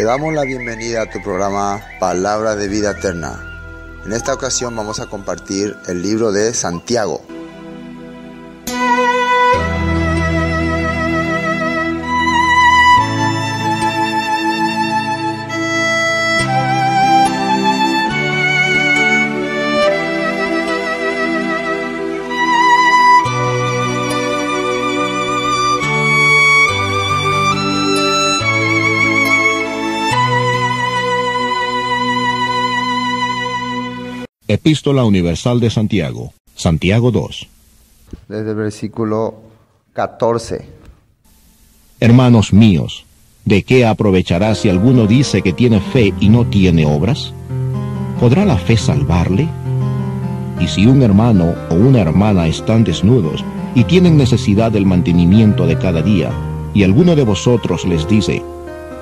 Le damos la bienvenida a tu programa Palabra de Vida Eterna. En esta ocasión vamos a compartir el libro de Santiago. Epístola Universal de Santiago, Santiago 2. Desde el versículo 14. Hermanos míos, ¿de qué aprovechará si alguno dice que tiene fe y no tiene obras? ¿Podrá la fe salvarle? Y si un hermano o una hermana están desnudos y tienen necesidad del mantenimiento de cada día, y alguno de vosotros les dice,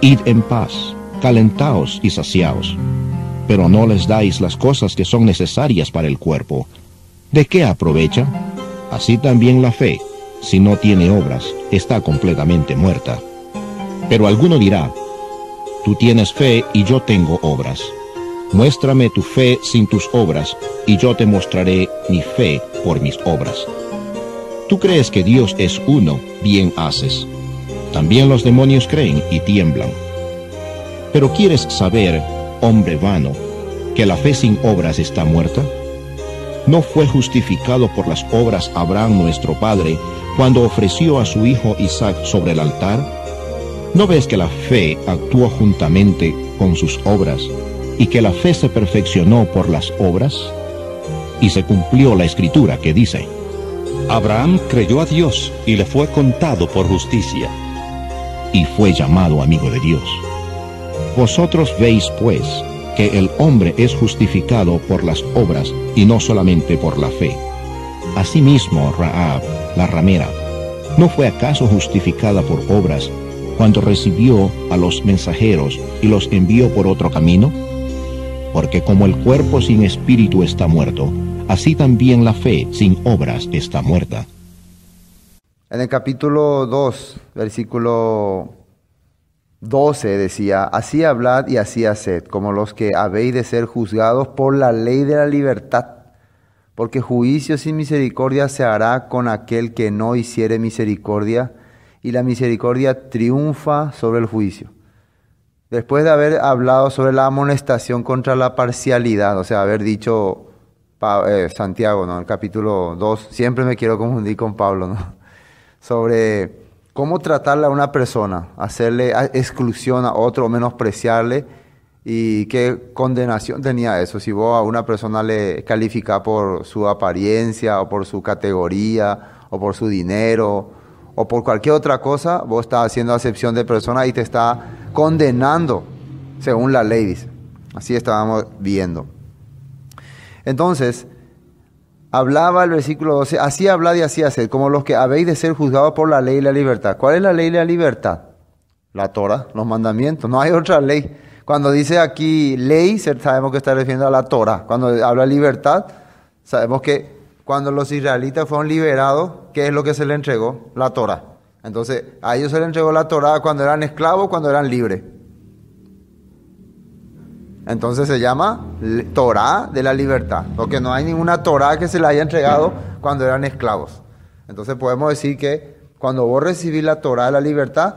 Id en paz, calentaos y saciaos pero no les dais las cosas que son necesarias para el cuerpo, ¿de qué aprovecha? Así también la fe, si no tiene obras, está completamente muerta. Pero alguno dirá, tú tienes fe y yo tengo obras. Muéstrame tu fe sin tus obras, y yo te mostraré mi fe por mis obras. Tú crees que Dios es uno, bien haces. También los demonios creen y tiemblan. Pero quieres saber hombre vano, que la fe sin obras está muerta? ¿No fue justificado por las obras Abraham nuestro Padre cuando ofreció a su hijo Isaac sobre el altar? ¿No ves que la fe actuó juntamente con sus obras y que la fe se perfeccionó por las obras? Y se cumplió la escritura que dice, Abraham creyó a Dios y le fue contado por justicia. Y fue llamado amigo de Dios. Vosotros veis, pues, que el hombre es justificado por las obras y no solamente por la fe. Asimismo, Raab, la ramera, ¿no fue acaso justificada por obras cuando recibió a los mensajeros y los envió por otro camino? Porque como el cuerpo sin espíritu está muerto, así también la fe sin obras está muerta. En el capítulo 2, versículo 12 decía, así hablad y así haced, como los que habéis de ser juzgados por la ley de la libertad, porque juicio sin misericordia se hará con aquel que no hiciere misericordia, y la misericordia triunfa sobre el juicio. Después de haber hablado sobre la amonestación contra la parcialidad, o sea, haber dicho eh, Santiago, ¿no? El capítulo 2, siempre me quiero confundir con Pablo, ¿no? Sobre cómo tratarle a una persona, hacerle exclusión a otro, menospreciarle y qué condenación tenía eso. Si vos a una persona le califica por su apariencia o por su categoría o por su dinero o por cualquier otra cosa, vos estás haciendo acepción de persona y te está condenando según la ley, dice. Así estábamos viendo. Entonces, Hablaba el versículo 12, así habla y así hacer como los que habéis de ser juzgados por la ley y la libertad. ¿Cuál es la ley y la libertad? La Torah, los mandamientos, no hay otra ley. Cuando dice aquí ley, sabemos que está refiriendo a la Torah. Cuando habla libertad, sabemos que cuando los israelitas fueron liberados, ¿qué es lo que se le entregó? La Torah. Entonces, a ellos se les entregó la Torah cuando eran esclavos, cuando eran libres. Entonces se llama Torá de la libertad, porque no hay ninguna Torá que se la haya entregado cuando eran esclavos. Entonces podemos decir que cuando vos recibís la Torá de la libertad,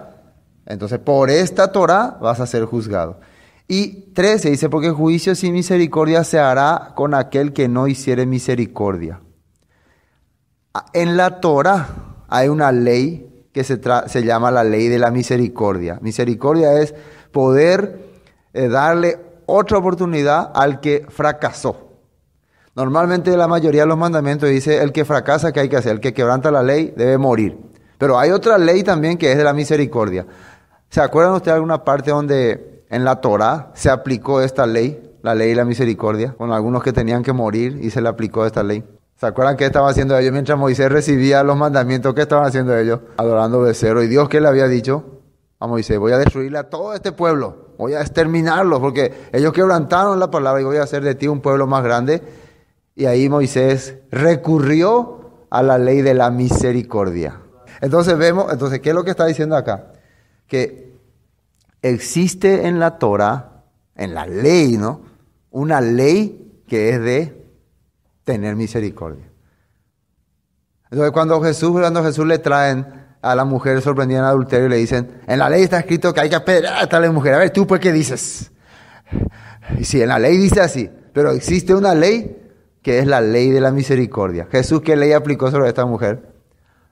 entonces por esta Torá vas a ser juzgado. Y 13 dice, porque juicio sin misericordia se hará con aquel que no hiciere misericordia. En la Torá hay una ley que se, se llama la ley de la misericordia. Misericordia es poder eh, darle darle otra oportunidad al que fracasó. Normalmente la mayoría de los mandamientos dice el que fracasa que hay que hacer, el que quebranta la ley debe morir. Pero hay otra ley también que es de la misericordia. ¿Se acuerdan ustedes de alguna parte donde en la Torah se aplicó esta ley, la ley de la misericordia, con algunos que tenían que morir y se le aplicó esta ley? ¿Se acuerdan qué estaba haciendo ellos mientras Moisés recibía los mandamientos? ¿Qué estaban haciendo ellos? Adorando de cero. ¿Y Dios qué le había dicho a Moisés? Voy a destruirle a todo este pueblo voy a exterminarlos, porque ellos quebrantaron la palabra y voy a hacer de ti un pueblo más grande. Y ahí Moisés recurrió a la ley de la misericordia. Entonces vemos, entonces, ¿qué es lo que está diciendo acá? Que existe en la Torah, en la ley, ¿no? Una ley que es de tener misericordia. Entonces, cuando Jesús, cuando Jesús le traen a la mujer sorprendida en adulterio le dicen, en la ley está escrito que hay que apedrear a tal mujer. A ver, tú pues, ¿qué dices? Y si en la ley dice así, pero existe una ley que es la ley de la misericordia. Jesús, ¿qué ley aplicó sobre esta mujer?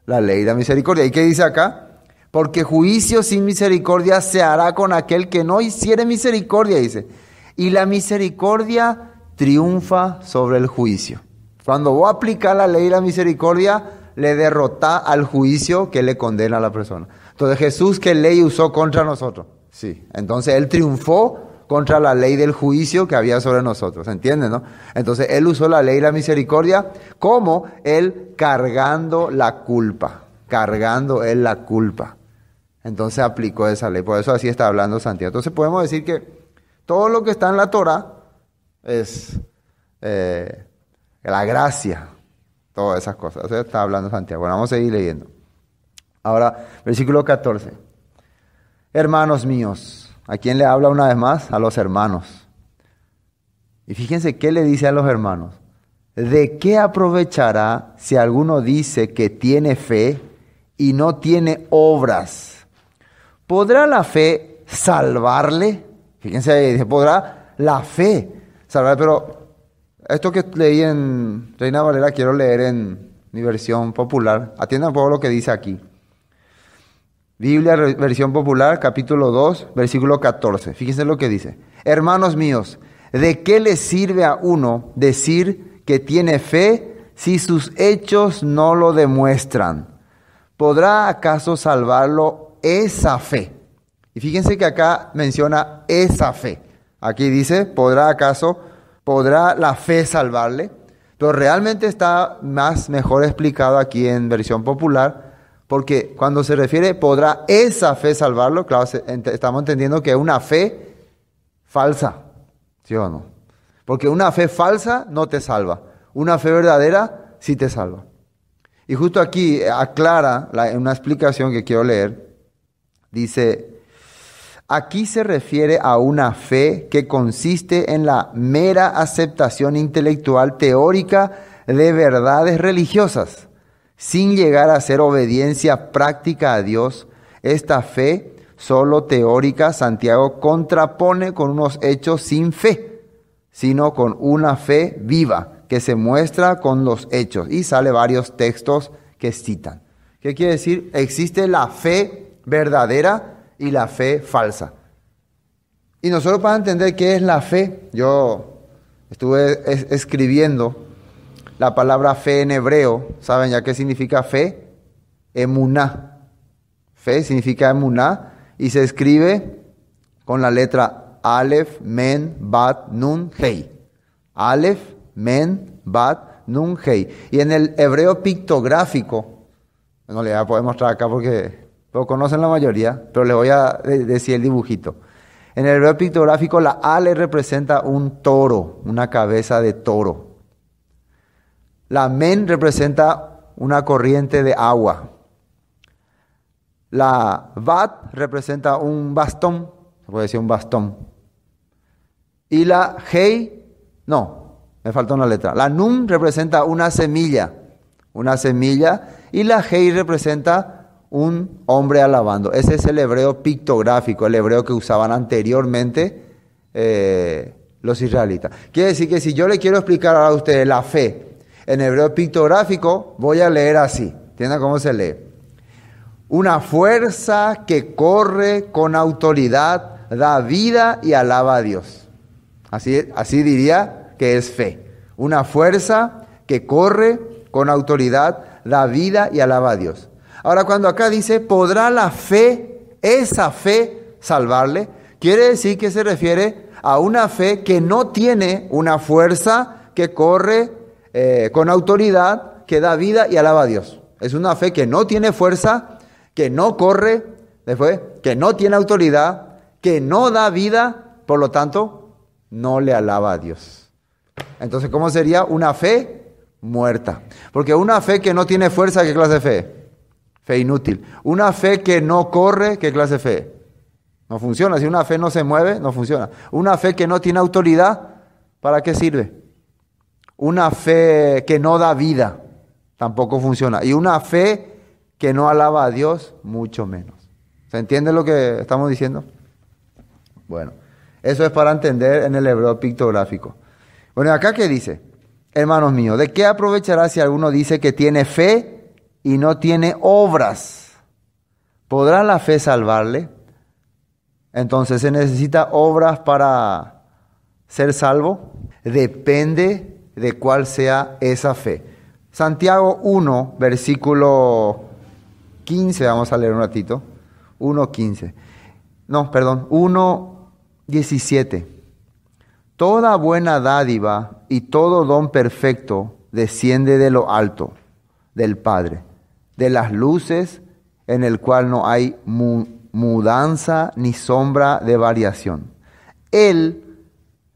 La ley de la misericordia. ¿Y qué dice acá? Porque juicio sin misericordia se hará con aquel que no hiciere misericordia, dice. Y la misericordia triunfa sobre el juicio. Cuando voy a aplicar la ley de la misericordia, le derrota al juicio que le condena a la persona. Entonces Jesús, ¿qué ley usó contra nosotros? Sí, entonces Él triunfó contra la ley del juicio que había sobre nosotros, ¿entienden? No? Entonces Él usó la ley y la misericordia como Él cargando la culpa, cargando Él la culpa. Entonces aplicó esa ley, por eso así está hablando Santiago. Entonces podemos decir que todo lo que está en la Torah es eh, la gracia, todas esas cosas. Eso está hablando Santiago. Bueno, vamos a seguir leyendo. Ahora, versículo 14. Hermanos míos, ¿a quién le habla una vez más? A los hermanos. Y fíjense qué le dice a los hermanos. ¿De qué aprovechará si alguno dice que tiene fe y no tiene obras? ¿Podrá la fe salvarle? Fíjense, dice, ¿podrá la fe salvarle? Pero esto que leí en Reina Valera quiero leer en mi versión popular. Atiendan poco lo que dice aquí. Biblia, versión popular, capítulo 2, versículo 14. Fíjense lo que dice. Hermanos míos, ¿de qué le sirve a uno decir que tiene fe si sus hechos no lo demuestran? ¿Podrá acaso salvarlo esa fe? Y fíjense que acá menciona esa fe. Aquí dice, ¿podrá acaso ¿Podrá la fe salvarle? Pero realmente está más mejor explicado aquí en versión popular, porque cuando se refiere, ¿podrá esa fe salvarlo? Claro, estamos entendiendo que es una fe falsa, ¿sí o no? Porque una fe falsa no te salva, una fe verdadera sí te salva. Y justo aquí aclara una explicación que quiero leer. Dice, Aquí se refiere a una fe que consiste en la mera aceptación intelectual teórica de verdades religiosas, sin llegar a ser obediencia práctica a Dios. Esta fe solo teórica, Santiago contrapone con unos hechos sin fe, sino con una fe viva que se muestra con los hechos y sale varios textos que citan. ¿Qué quiere decir? Existe la fe verdadera y la fe falsa. Y nosotros para entender qué es la fe, yo estuve escribiendo la palabra fe en hebreo, ¿saben ya qué significa fe? Emuná. Fe significa emuná y se escribe con la letra Aleph, Men, Bat, Nun, Hei. Aleph, Men, Bat, Nun, Hei. Y en el hebreo pictográfico, no le voy a poder mostrar acá porque lo conocen la mayoría, pero les voy a decir el dibujito. En el verbo pictográfico la Ale representa un toro, una cabeza de toro. La Men representa una corriente de agua. La Vat representa un bastón, se puede decir un bastón. Y la Hei, no, me falta una letra. La Num representa una semilla, una semilla. Y la Hei representa un hombre alabando. Ese es el hebreo pictográfico, el hebreo que usaban anteriormente eh, los israelitas. Quiere decir que si yo le quiero explicar a ustedes la fe en hebreo pictográfico, voy a leer así. ¿Entienden cómo se lee? Una fuerza que corre con autoridad, da vida y alaba a Dios. Así, así diría que es fe. Una fuerza que corre con autoridad, da vida y alaba a Dios. Ahora cuando acá dice, ¿podrá la fe, esa fe, salvarle? Quiere decir que se refiere a una fe que no tiene una fuerza que corre eh, con autoridad, que da vida y alaba a Dios. Es una fe que no tiene fuerza, que no corre, después, que no tiene autoridad, que no da vida, por lo tanto, no le alaba a Dios. Entonces, ¿cómo sería una fe muerta? Porque una fe que no tiene fuerza, ¿qué clase de fe? Fe inútil. Una fe que no corre, ¿qué clase de fe? No funciona. Si una fe no se mueve, no funciona. Una fe que no tiene autoridad, ¿para qué sirve? Una fe que no da vida, tampoco funciona. Y una fe que no alaba a Dios, mucho menos. ¿Se entiende lo que estamos diciendo? Bueno, eso es para entender en el hebreo pictográfico. Bueno, acá qué dice, hermanos míos, ¿de qué aprovechará si alguno dice que tiene fe y no tiene obras, ¿podrá la fe salvarle? Entonces, ¿se necesita obras para ser salvo? Depende de cuál sea esa fe. Santiago 1, versículo 15, vamos a leer un ratito. 1, 15. No, perdón, 1, 17. Toda buena dádiva y todo don perfecto desciende de lo alto, del Padre, de las luces, en el cual no hay mudanza ni sombra de variación. Él,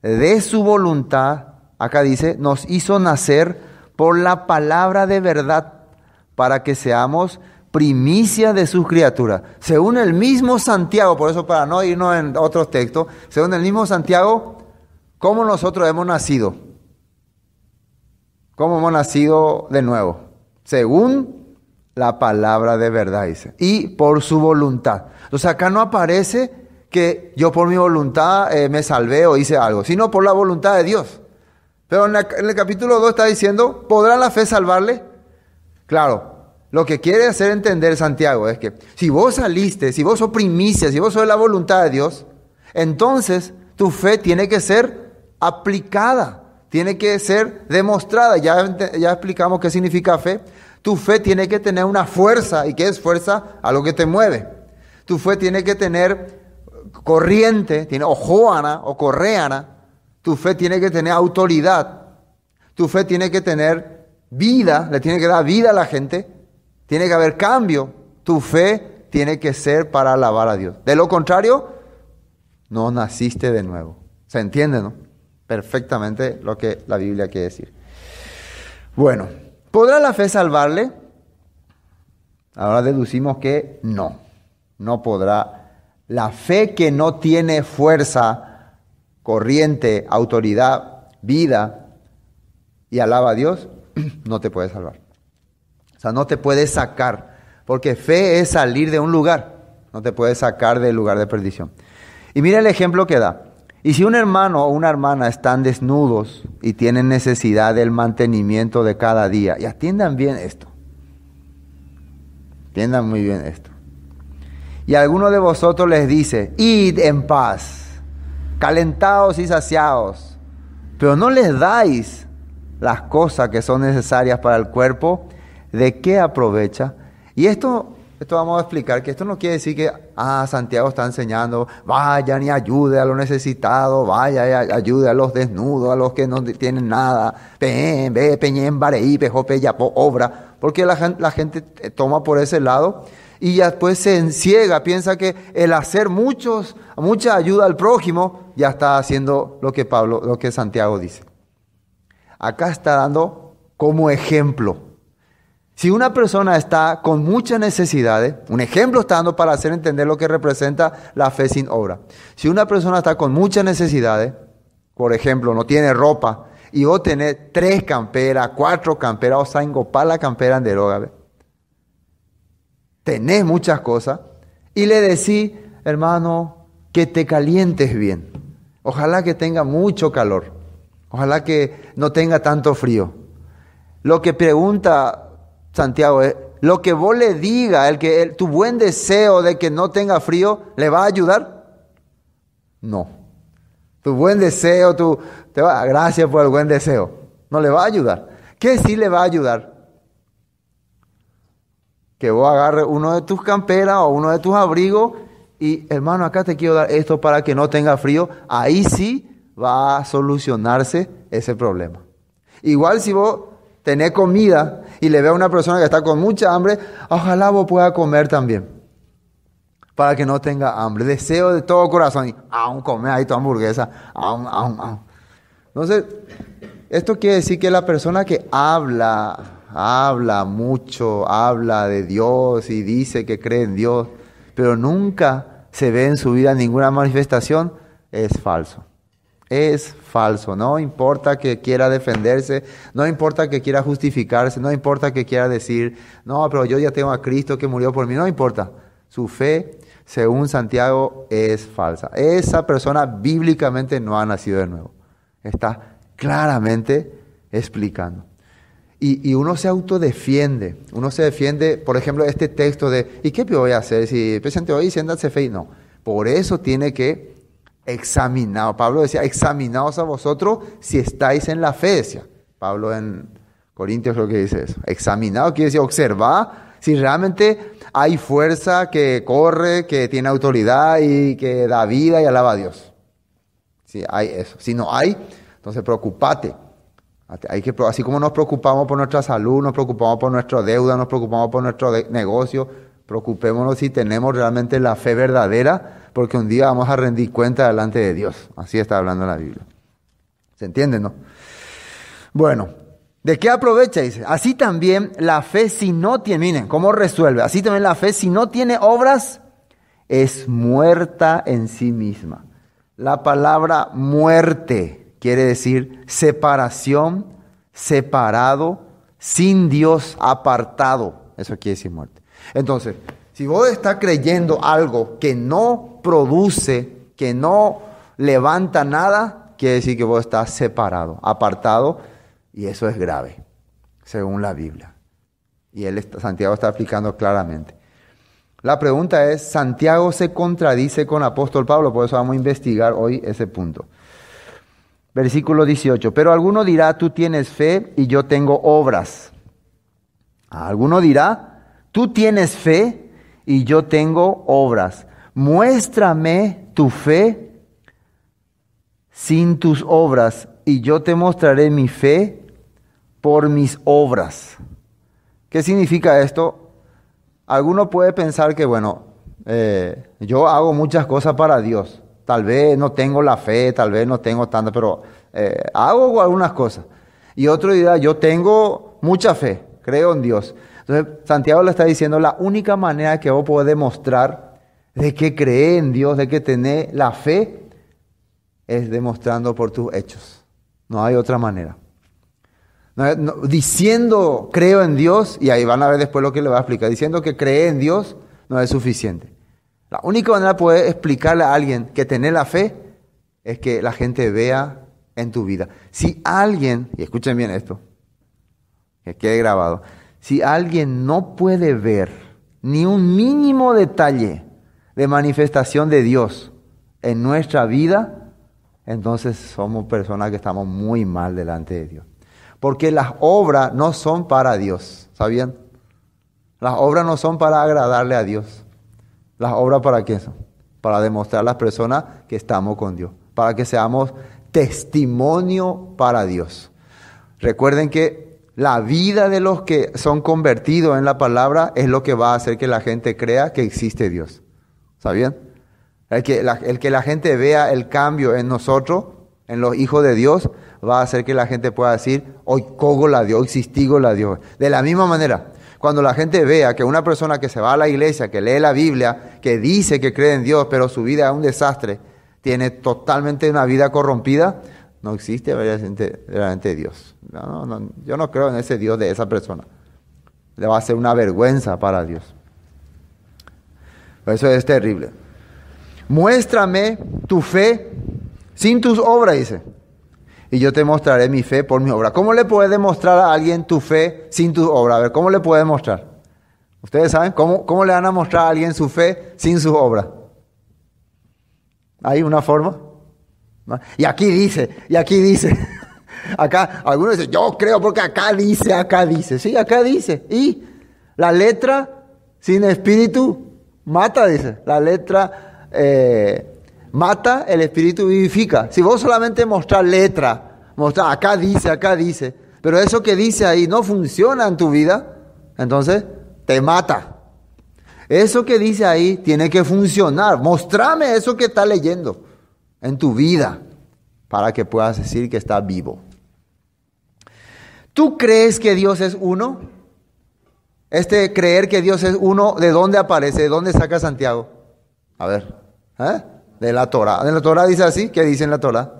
de su voluntad, acá dice, nos hizo nacer por la palabra de verdad para que seamos primicia de sus criaturas. Según el mismo Santiago, por eso para no irnos en otros textos, según el mismo Santiago, ¿cómo nosotros hemos nacido? ¿Cómo hemos nacido de nuevo? Según la palabra de verdad, dice. Y por su voluntad. Entonces, acá no aparece que yo por mi voluntad eh, me salvé o hice algo, sino por la voluntad de Dios. Pero en, el capítulo 2 está diciendo, ¿podrá la fe salvarle? Claro, lo que quiere hacer entender Santiago es que si vos saliste, si vos oprimiste si vos sos la voluntad de Dios, entonces tu fe tiene que ser aplicada, tiene que ser demostrada. Ya, ya explicamos qué significa fe, tu fe tiene que tener una fuerza. ¿Y qué es fuerza? a lo que te mueve. Tu fe tiene que tener corriente, tiene ojoana o correana. Tu fe tiene que tener autoridad. Tu fe tiene que tener vida, le tiene que dar vida a la gente. Tiene que haber cambio. Tu fe tiene que ser para alabar a Dios. De lo contrario, no naciste de nuevo. ¿Se entiende, no? Perfectamente lo que la Biblia quiere decir. Bueno, ¿Podrá la fe salvarle? Ahora deducimos que no, no podrá. La fe que no tiene fuerza, corriente, autoridad, vida y alaba a Dios, no te puede salvar. O sea, no te puede sacar, porque fe es salir de un lugar, no te puede sacar del lugar de perdición. Y mira el ejemplo que da. Y si un hermano o una hermana están desnudos y tienen necesidad del mantenimiento de cada día, y atiendan bien esto, atiendan muy bien esto. Y alguno de vosotros les dice, id en paz, calentados y saciados, pero no les dais las cosas que son necesarias para el cuerpo, ¿de qué aprovecha? Y esto esto vamos a explicar que esto no quiere decir que, ah, Santiago está enseñando, vaya ni ayude a los necesitados, vaya y ayude a los desnudos, a los que no tienen nada, obra, porque la gente, toma por ese lado y después se enciega, piensa que el hacer muchos, mucha ayuda al prójimo ya está haciendo lo que Pablo, lo que Santiago dice. Acá está dando como ejemplo si una persona está con muchas necesidades, un ejemplo está dando para hacer entender lo que representa la fe sin obra. Si una persona está con muchas necesidades, por ejemplo, no tiene ropa, y vos tenés tres camperas, cuatro camperas, o sea, para la campera en deroga, Tenés muchas cosas, y le decís, hermano, que te calientes bien. Ojalá que tenga mucho calor. Ojalá que no tenga tanto frío. Lo que pregunta Santiago eh, lo que vos le diga, el que tu buen deseo de que no tenga frío, ¿le va a ayudar? No. Tu buen deseo, tu te va, gracias por el buen deseo. No le va a ayudar. ¿Qué sí le va a ayudar? Que vos agarres uno de tus camperas o uno de tus abrigos y hermano, acá te quiero dar esto para que no tenga frío. Ahí sí va a solucionarse ese problema. Igual si vos tener comida y le veo a una persona que está con mucha hambre, ojalá vos pueda comer también. Para que no tenga hambre. Deseo de todo corazón. Y aún comer ahí tu hamburguesa. Aún, aún, aún. Entonces, esto quiere decir que la persona que habla, habla mucho, habla de Dios y dice que cree en Dios, pero nunca se ve en su vida ninguna manifestación, es falso es falso. No importa que quiera defenderse, no importa que quiera justificarse, no importa que quiera decir, no, pero yo ya tengo a Cristo que murió por mí, no importa. Su fe, según Santiago, es falsa. Esa persona bíblicamente no ha nacido de nuevo. Está claramente explicando. Y, uno se autodefiende, uno se defiende, por ejemplo, este texto de, ¿y qué voy a hacer si presente hoy y fe fe? No, por eso tiene que examinado. Pablo decía, examinaos a vosotros si estáis en la fe, Pablo en Corintios lo que dice eso. Examinado quiere decir observar si realmente hay fuerza que corre, que tiene autoridad y que da vida y alaba a Dios. Si hay eso. Si no hay, entonces preocupate. Hay que, así como nos preocupamos por nuestra salud, nos preocupamos por nuestra deuda, nos preocupamos por nuestro negocio, Preocupémonos si tenemos realmente la fe verdadera, porque un día vamos a rendir cuenta delante de Dios. Así está hablando la Biblia. ¿Se entiende, no? Bueno, ¿de qué aprovecha? Dice, así también la fe si no tiene, miren, ¿cómo resuelve? Así también la fe si no tiene obras, es muerta en sí misma. La palabra muerte quiere decir separación, separado, sin Dios, apartado. Eso quiere decir muerte. Entonces, si vos estás creyendo algo que no produce, que no levanta nada, quiere decir que vos estás separado, apartado, y eso es grave, según la Biblia. Y él Santiago está explicando claramente. La pregunta es, ¿Santiago se contradice con apóstol Pablo? Por eso vamos a investigar hoy ese punto. Versículo 18. Pero alguno dirá, tú tienes fe y yo tengo obras. Ah, alguno dirá, Tú tienes fe y yo tengo obras. Muéstrame tu fe sin tus obras y yo te mostraré mi fe por mis obras. ¿Qué significa esto? Alguno puede pensar que, bueno, eh, yo hago muchas cosas para Dios. Tal vez no tengo la fe, tal vez no tengo tanta, pero eh, hago algunas cosas. Y otro dirá, yo tengo mucha fe, creo en Dios. Entonces, Santiago le está diciendo, la única manera que vos podés demostrar de que crees en Dios, de que tenés la fe, es demostrando por tus hechos. No hay otra manera. diciendo creo en Dios, y ahí van a ver después lo que le va a explicar, diciendo que cree en Dios no es suficiente. La única manera de poder explicarle a alguien que tener la fe es que la gente vea en tu vida. Si alguien, y escuchen bien esto, que quede grabado, si alguien no puede ver ni un mínimo detalle de manifestación de Dios en nuestra vida, entonces somos personas que estamos muy mal delante de Dios. Porque las obras no son para Dios, ¿sabían? Las obras no son para agradarle a Dios. Las obras para qué son? Para demostrar a las personas que estamos con Dios, para que seamos testimonio para Dios. Recuerden que la vida de los que son convertidos en la palabra es lo que va a hacer que la gente crea que existe Dios. ¿Sabían? El que la, el que la gente vea el cambio en nosotros, en los hijos de Dios, va a hacer que la gente pueda decir, hoy cogo la Dios, hoy existigo la Dios. De la misma manera, cuando la gente vea que una persona que se va a la iglesia, que lee la Biblia, que dice que cree en Dios, pero su vida es un desastre, tiene totalmente una vida corrompida, no existe realmente Dios. yo no creo en ese Dios de esa persona. Le va a ser una vergüenza para Dios. Eso es terrible. Muéstrame tu fe sin tus obras, dice. Y yo te mostraré mi fe por mi obra. ¿Cómo le puedes demostrar a alguien tu fe sin tus obras? A ver, ¿cómo le puedes mostrar? ¿Ustedes saben cómo, cómo le van a mostrar a alguien su fe sin sus obras? ¿Hay una forma? Y aquí dice, y aquí dice. Acá, algunos dicen, yo creo porque acá dice, acá dice. Sí, acá dice. Y la letra sin espíritu mata, dice. La letra eh, mata, el espíritu vivifica. Si vos solamente mostrás letra, mostrás acá dice, acá dice, pero eso que dice ahí no funciona en tu vida, entonces te mata. Eso que dice ahí tiene que funcionar. Mostrame eso que está leyendo en tu vida para que puedas decir que está vivo. ¿Tú crees que Dios es uno? Este creer que Dios es uno, ¿de dónde aparece? ¿De dónde saca Santiago? A ver, ¿eh? de la Torah. ¿De la Torah dice así? ¿Qué dice en la Torah?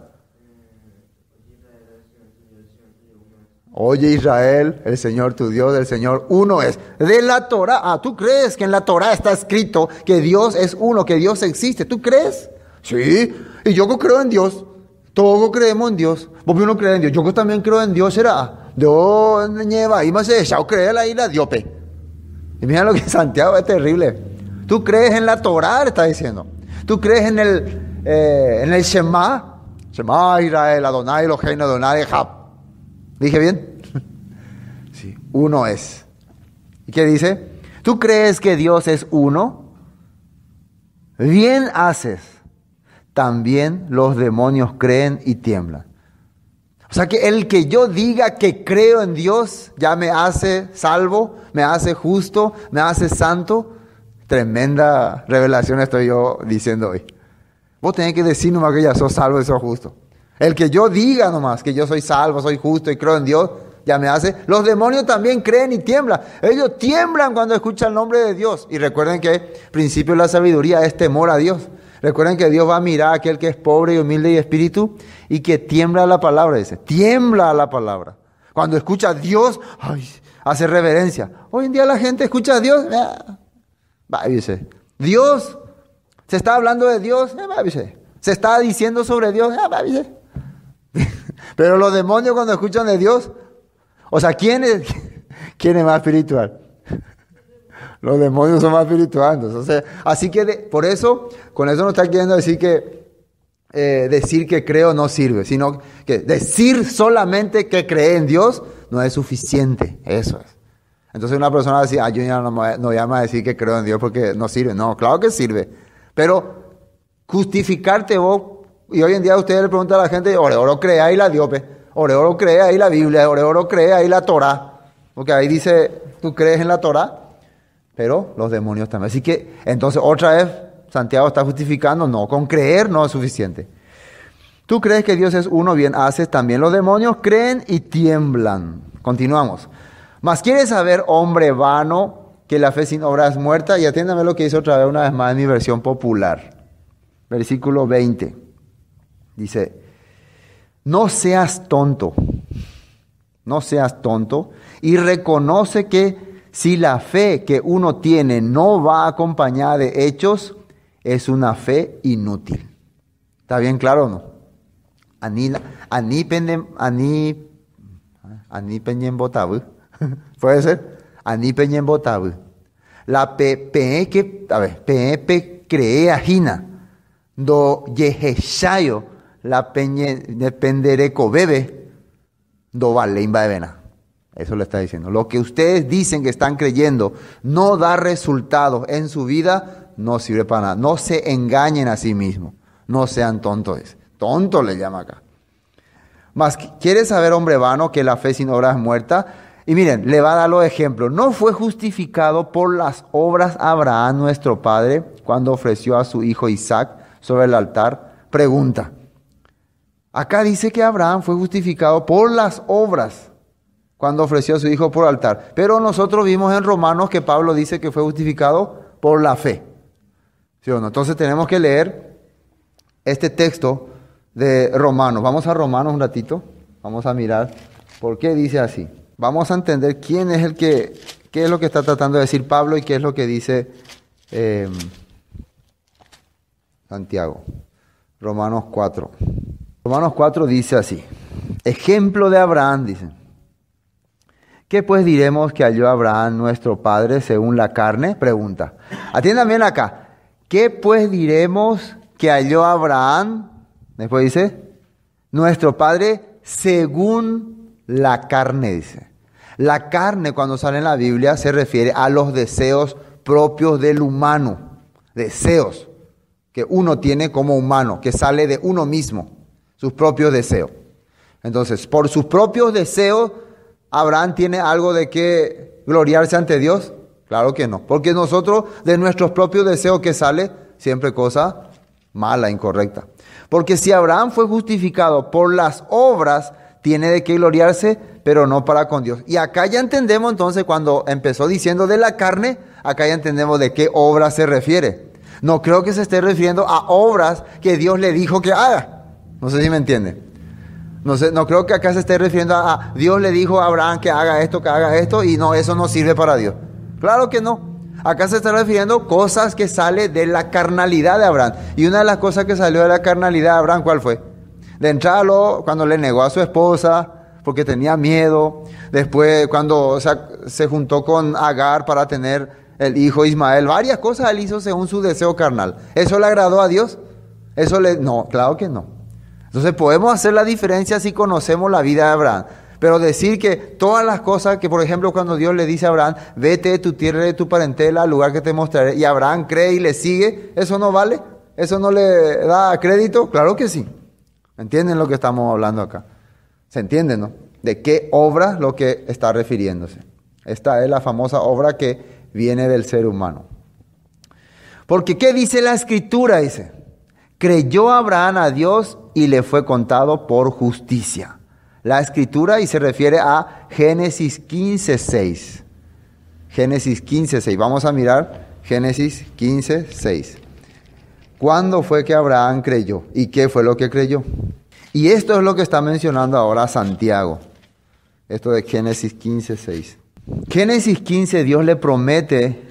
Oye Israel, el Señor tu Dios, el Señor uno es. De la Torah, ah, tú crees que en la Torah está escrito que Dios es uno, que Dios existe. ¿Tú crees? Sí, y yo creo en Dios. Todos creemos en Dios. Vos no cree en Dios. Yo también creo en Dios, será. Dios lleva y más ¿O cree en la isla Diope. Y mira lo que Santiago es terrible. Tú crees en la Torah, está diciendo. Tú crees en el, eh, en el Shema. Shema Israel, Adonai, Eloheinu, Adonai, Jab. ¿Dije bien? sí, uno es. ¿Y qué dice? ¿Tú crees que Dios es uno? Bien haces también los demonios creen y tiemblan. O sea que el que yo diga que creo en Dios ya me hace salvo, me hace justo, me hace santo. Tremenda revelación estoy yo diciendo hoy. Vos tenés que decir nomás que ya sos salvo y sos justo. El que yo diga nomás que yo soy salvo, soy justo y creo en Dios, ya me hace. Los demonios también creen y tiemblan. Ellos tiemblan cuando escuchan el nombre de Dios. Y recuerden que el principio de la sabiduría es temor a Dios. Recuerden que Dios va a mirar a aquel que es pobre y humilde y espíritu y que tiembla a la palabra, dice, tiembla a la palabra. Cuando escucha a Dios, hace reverencia. Hoy en día la gente escucha a Dios, eh, dice, Dios, se está hablando de Dios, eh, se está diciendo sobre Dios, eh, Pero los demonios cuando escuchan de Dios, o sea, ¿quién es, quién es más espiritual? Los demonios son más espirituales. así que por eso, con eso no está queriendo decir que eh, decir que creo no sirve, sino que decir solamente que cree en Dios no es suficiente. Eso es. Entonces una persona dice, ah, yo ya no, voy a decir que creo en Dios porque no sirve. No, claro que sirve. Pero justificarte vos, y hoy en día ustedes le preguntan a la gente, ore, oro, crea y la diope. Ore, oro, crea y la Biblia. Ore, oro, cree ahí la Torah. Porque ahí dice, ¿tú crees en la Torah? pero los demonios también. Así que entonces otra vez Santiago está justificando, no, con creer no es suficiente. Tú crees que Dios es uno, bien haces, también los demonios creen y tiemblan. Continuamos. Mas quieres saber, hombre vano, que la fe sin obras es muerta, y atiéndame lo que dice otra vez, una vez más, en mi versión popular. Versículo 20. Dice, no seas tonto, no seas tonto, y reconoce que si la fe que uno tiene no va acompañada de hechos, es una fe inútil. ¿Está bien claro o no? ¿Puede ser? La pe, pe que, a ver, pe, pe a jina, do yejeshayo, la peñe bebe, do vale vena. Eso le está diciendo. Lo que ustedes dicen que están creyendo no da resultados en su vida, no sirve para nada. No se engañen a sí mismos. No sean tontos. Tonto le llama acá. Más, ¿quiere saber, hombre vano, que la fe sin obras es muerta? Y miren, le va a dar los ejemplos. No fue justificado por las obras Abraham, nuestro padre, cuando ofreció a su hijo Isaac sobre el altar. Pregunta. Acá dice que Abraham fue justificado por las obras cuando ofreció a su hijo por altar. Pero nosotros vimos en Romanos que Pablo dice que fue justificado por la fe. Entonces tenemos que leer este texto de Romanos. Vamos a Romanos un ratito. Vamos a mirar por qué dice así. Vamos a entender quién es el que, qué es lo que está tratando de decir Pablo y qué es lo que dice eh, Santiago. Romanos 4. Romanos 4 dice así. Ejemplo de Abraham, dicen ¿Qué pues diremos que halló Abraham nuestro padre según la carne? Pregunta. Atiendan bien acá. ¿Qué pues diremos que halló Abraham? Después dice, nuestro padre según la carne, dice. La carne cuando sale en la Biblia se refiere a los deseos propios del humano. Deseos que uno tiene como humano, que sale de uno mismo, sus propios deseos. Entonces, por sus propios deseos ¿Abraham tiene algo de qué gloriarse ante Dios? Claro que no, porque nosotros de nuestros propios deseos que sale siempre cosa mala, incorrecta. Porque si Abraham fue justificado por las obras, tiene de qué gloriarse, pero no para con Dios. Y acá ya entendemos entonces cuando empezó diciendo de la carne, acá ya entendemos de qué obra se refiere. No creo que se esté refiriendo a obras que Dios le dijo que haga. No sé si me entiende. No, sé, no creo que acá se esté refiriendo a, Dios le dijo a Abraham que haga esto, que haga esto, y no, eso no sirve para Dios. Claro que no. Acá se está refiriendo cosas que sale de la carnalidad de Abraham. Y una de las cosas que salió de la carnalidad de Abraham, ¿cuál fue? De entrarlo cuando le negó a su esposa, porque tenía miedo. Después, cuando se juntó con Agar para tener el hijo Ismael, varias cosas él hizo según su deseo carnal. ¿Eso le agradó a Dios? Eso le. No, claro que no. Entonces podemos hacer la diferencia si conocemos la vida de Abraham. Pero decir que todas las cosas que, por ejemplo, cuando Dios le dice a Abraham, vete de tu tierra y de tu parentela al lugar que te mostraré, y Abraham cree y le sigue, ¿eso no vale? ¿Eso no le da crédito? Claro que sí. ¿Entienden lo que estamos hablando acá? ¿Se entiende, no? ¿De qué obra lo que está refiriéndose? Esta es la famosa obra que viene del ser humano. Porque ¿qué dice la escritura? Dice, Creyó Abraham a Dios y le fue contado por justicia. La escritura y se refiere a Génesis 15.6. Génesis 15.6. Vamos a mirar Génesis 15.6. ¿Cuándo fue que Abraham creyó? ¿Y qué fue lo que creyó? Y esto es lo que está mencionando ahora Santiago. Esto de Génesis 15.6. Génesis 15, Dios le promete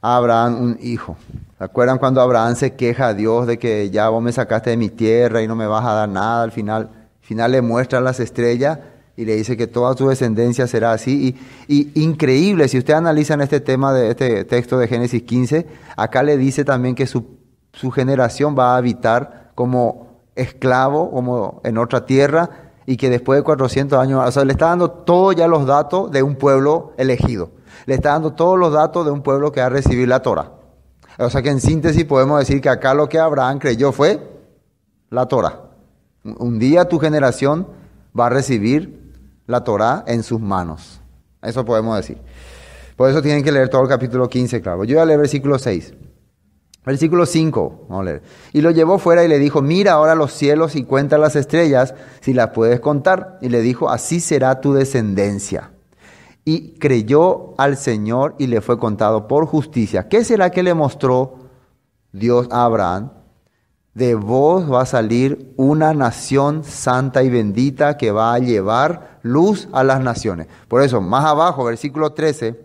a Abraham un hijo acuerdan cuando Abraham se queja a Dios de que ya vos me sacaste de mi tierra y no me vas a dar nada? Al final, final le muestra las estrellas y le dice que toda su descendencia será así. Y, increíble, si ustedes analizan este tema de este texto de Génesis 15, acá le dice también que su, su generación va a habitar como esclavo, como en otra tierra, y que después de 400 años, o sea, le está dando todos ya los datos de un pueblo elegido. Le está dando todos los datos de un pueblo que ha a recibir la Torah. O sea que en síntesis podemos decir que acá lo que Abraham creyó fue la Torah. Un día tu generación va a recibir la Torah en sus manos. Eso podemos decir. Por eso tienen que leer todo el capítulo 15, claro. Yo voy a leer versículo 6. Versículo 5, vamos a leer. Y lo llevó fuera y le dijo, mira ahora los cielos y cuenta las estrellas, si las puedes contar. Y le dijo, así será tu descendencia y creyó al Señor y le fue contado por justicia. ¿Qué será que le mostró Dios a Abraham? De vos va a salir una nación santa y bendita que va a llevar luz a las naciones. Por eso, más abajo, versículo 13,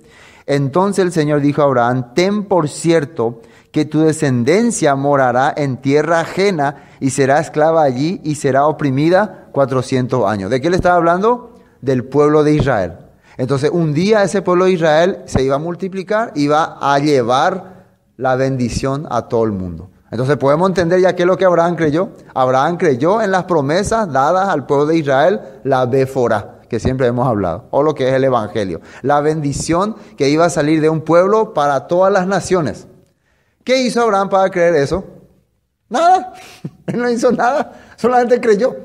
entonces el Señor dijo a Abraham, ten por cierto que tu descendencia morará en tierra ajena y será esclava allí y será oprimida 400 años. ¿De qué le estaba hablando? Del pueblo de Israel. Entonces, un día ese pueblo de Israel se iba a multiplicar y va a llevar la bendición a todo el mundo. Entonces, podemos entender ya qué es lo que Abraham creyó. Abraham creyó en las promesas dadas al pueblo de Israel, la Béfora, que siempre hemos hablado, o lo que es el Evangelio. La bendición que iba a salir de un pueblo para todas las naciones. ¿Qué hizo Abraham para creer eso? Nada. Él no hizo nada. Solamente creyó.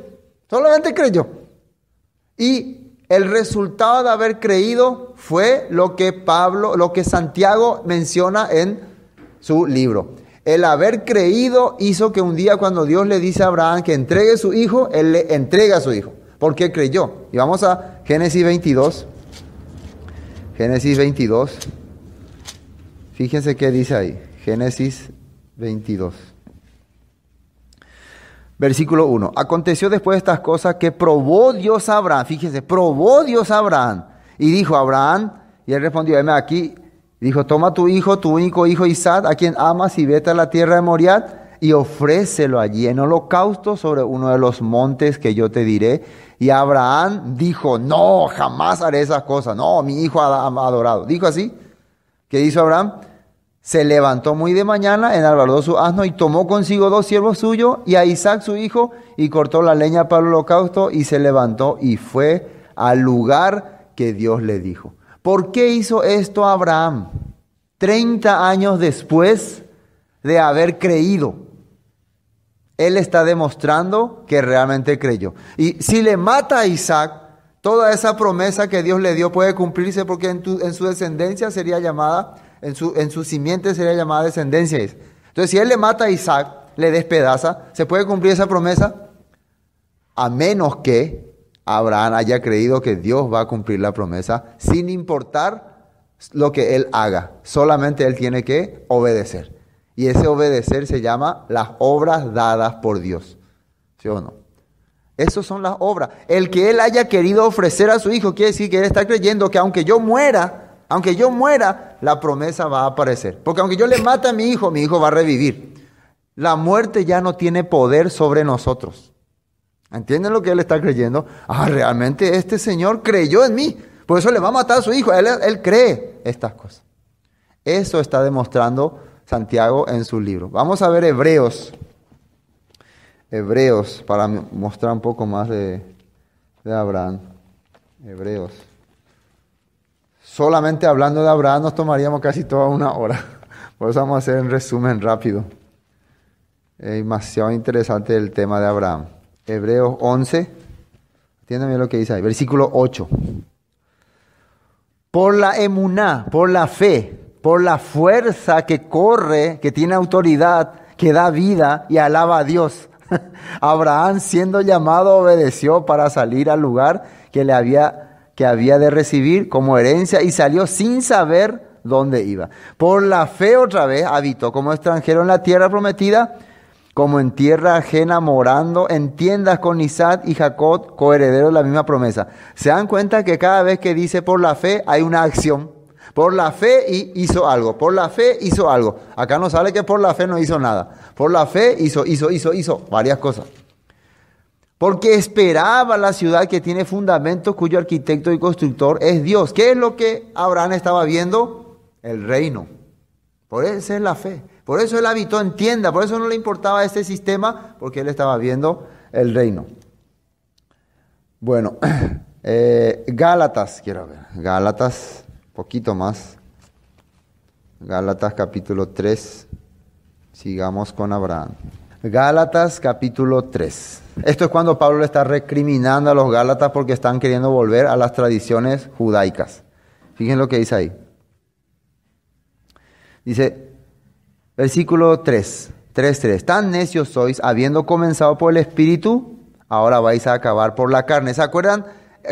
Solamente creyó. Y el resultado de haber creído fue lo que Pablo, lo que Santiago menciona en su libro. El haber creído hizo que un día cuando Dios le dice a Abraham que entregue su hijo, él le entrega a su hijo, ¿Por qué creyó. Y vamos a Génesis 22. Génesis 22. Fíjense qué dice ahí. Génesis 22. Versículo 1. Aconteció después de estas cosas que probó Dios a Abraham. Fíjese, probó Dios a Abraham. Y dijo a Abraham, y él respondió, deme aquí. Dijo, toma tu hijo, tu único hijo Isaac, a quien amas, y vete a la tierra de Moriat, y ofrécelo allí en holocausto sobre uno de los montes que yo te diré. Y Abraham dijo, no, jamás haré esas cosas. No, mi hijo ha adorado. Dijo así. ¿Qué hizo Abraham? se levantó muy de mañana, enalbardó su asno y tomó consigo dos siervos suyos y a Isaac su hijo y cortó la leña para el holocausto y se levantó y fue al lugar que Dios le dijo. ¿Por qué hizo esto Abraham? Treinta años después de haber creído. Él está demostrando que realmente creyó. Y si le mata a Isaac, toda esa promesa que Dios le dio puede cumplirse porque en su descendencia sería llamada en, su, en su simiente sería llamada descendencia. Entonces, si él le mata a Isaac, le despedaza, ¿se puede cumplir esa promesa? A menos que Abraham haya creído que Dios va a cumplir la promesa sin importar lo que él haga. Solamente él tiene que obedecer. Y ese obedecer se llama las obras dadas por Dios. ¿Sí o no? Esas son las obras. El que él haya querido ofrecer a su hijo quiere decir que él está creyendo que aunque yo muera, aunque yo muera, la promesa va a aparecer. Porque aunque yo le mate a mi hijo, mi hijo va a revivir. La muerte ya no tiene poder sobre nosotros. ¿Entienden lo que él está creyendo? Ah, realmente este señor creyó en mí. Por eso le va a matar a su hijo. Él, cree estas cosas. Eso está demostrando Santiago en su libro. Vamos a ver Hebreos. Hebreos, para mostrar un poco más de Abraham. Hebreos solamente hablando de Abraham nos tomaríamos casi toda una hora. Por eso vamos a hacer un resumen rápido. Es demasiado interesante el tema de Abraham. Hebreos 11, bien lo que dice ahí, versículo 8. Por la emuná, por la fe, por la fuerza que corre, que tiene autoridad, que da vida y alaba a Dios. Abraham siendo llamado obedeció para salir al lugar que le había que había de recibir como herencia y salió sin saber dónde iba. Por la fe otra vez habitó como extranjero en la tierra prometida, como en tierra ajena morando en tiendas con Isaac y Jacob, coherederos de la misma promesa. Se dan cuenta que cada vez que dice por la fe hay una acción. Por la fe hizo algo. Por la fe hizo algo. Acá no sale que por la fe no hizo nada. Por la fe hizo, hizo, hizo, hizo varias cosas porque esperaba la ciudad que tiene fundamento, cuyo arquitecto y constructor es Dios. ¿Qué es lo que Abraham estaba viendo? El reino. Por eso es la fe. Por eso él habitó en tienda, por eso no le importaba este sistema, porque él estaba viendo el reino. Bueno, eh, Gálatas, quiero ver, Gálatas, poquito más. Gálatas capítulo 3, sigamos con Abraham. Gálatas capítulo 3. Esto es cuando Pablo le está recriminando a los Gálatas porque están queriendo volver a las tradiciones judaicas. Fíjense lo que dice ahí. Dice, versículo 3, 3, 3. Tan necios sois, habiendo comenzado por el Espíritu, ahora vais a acabar por la carne. ¿Se acuerdan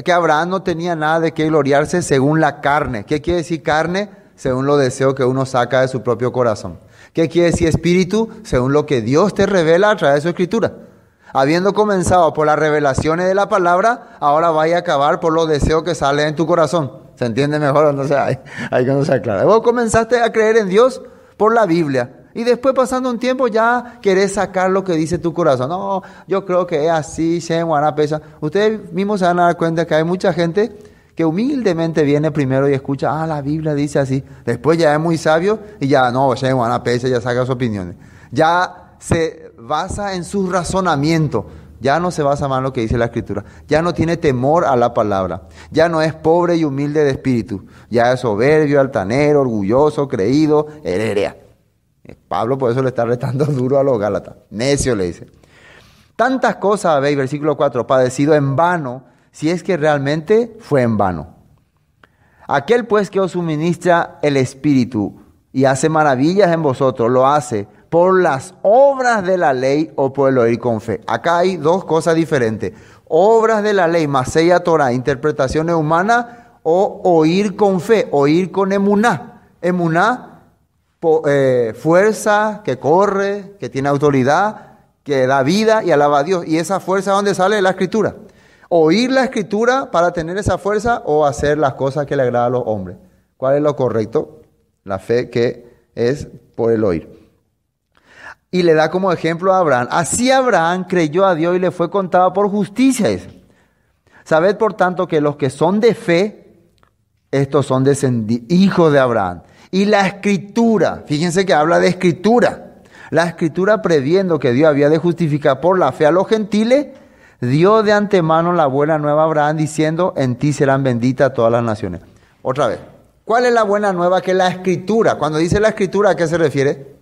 que Abraham no tenía nada de qué gloriarse según la carne? ¿Qué quiere decir carne? Según lo deseo que uno saca de su propio corazón. ¿Qué quiere decir espíritu? Según lo que Dios te revela a través de su escritura. Habiendo comenzado por las revelaciones de la palabra, ahora vaya a acabar por los deseos que salen en tu corazón. ¿Se entiende mejor o no se hay? que no se aclara. Vos comenzaste a creer en Dios por la Biblia. Y después pasando un tiempo ya querés sacar lo que dice tu corazón. No, yo creo que es así, se Ustedes mismos se van a dar cuenta que hay mucha gente que humildemente viene primero y escucha, ah, la Biblia dice así. Después ya es muy sabio y ya no, ya van a pese ya saca sus opiniones. Ya se basa en su razonamiento. Ya no se basa más en lo que dice la Escritura. Ya no tiene temor a la palabra. Ya no es pobre y humilde de espíritu. Ya es soberbio, altanero, orgulloso, creído, hererea. Pablo por eso le está retando duro a los Gálatas. Necio le dice. Tantas cosas veis, versículo 4, padecido en vano si es que realmente fue en vano. Aquel pues que os suministra el Espíritu y hace maravillas en vosotros, lo hace por las obras de la ley o por el oír con fe. Acá hay dos cosas diferentes. Obras de la ley, Maseya Torah, interpretaciones humanas o oír con fe, oír con emuná. Emuná, eh, fuerza que corre, que tiene autoridad, que da vida y alaba a Dios. Y esa fuerza, ¿dónde sale? la escritura oír la escritura para tener esa fuerza o hacer las cosas que le agradan a los hombres. ¿Cuál es lo correcto? La fe que es por el oír. Y le da como ejemplo a Abraham. Así Abraham creyó a Dios y le fue contado por justicia. Sabed por tanto que los que son de fe, estos son hijos de Abraham. Y la escritura, fíjense que habla de escritura. La escritura previendo que Dios había de justificar por la fe a los gentiles, dio de antemano la buena nueva a Abraham diciendo, en ti serán benditas todas las naciones. Otra vez, ¿cuál es la buena nueva que es la escritura? Cuando dice la escritura, ¿a qué se refiere?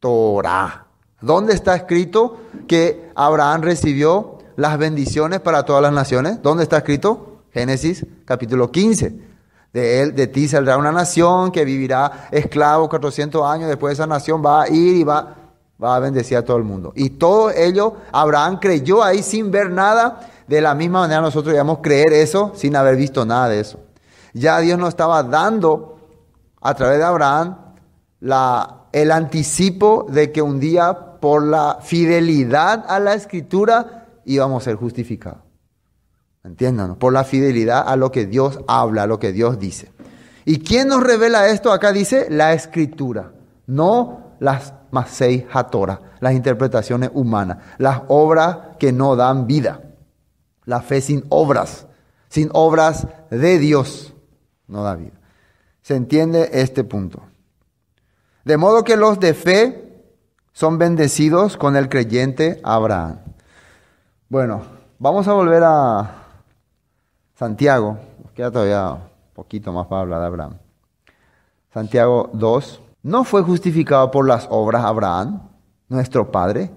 Torah. ¿Dónde está escrito que Abraham recibió las bendiciones para todas las naciones? ¿Dónde está escrito? Génesis capítulo 15. De él, de ti saldrá una nación que vivirá esclavo 400 años, después esa nación va a ir y va va a bendecir a todo el mundo. Y todo ello, Abraham creyó ahí sin ver nada. De la misma manera nosotros a creer eso sin haber visto nada de eso. Ya Dios nos estaba dando a través de Abraham el anticipo de que un día por la fidelidad a la escritura íbamos a ser justificados. Entiéndanos, por la fidelidad a lo que Dios habla, a lo que Dios dice. ¿Y quién nos revela esto? Acá dice la escritura, no las más seis hatora las interpretaciones humanas, las obras que no dan vida, la fe sin obras, sin obras de Dios no da vida. ¿Se entiende este punto? De modo que los de fe son bendecidos con el creyente Abraham. Bueno, vamos a volver a Santiago. queda todavía un poquito más para hablar de Abraham. Santiago 2, ¿No fue justificado por las obras Abraham, nuestro padre,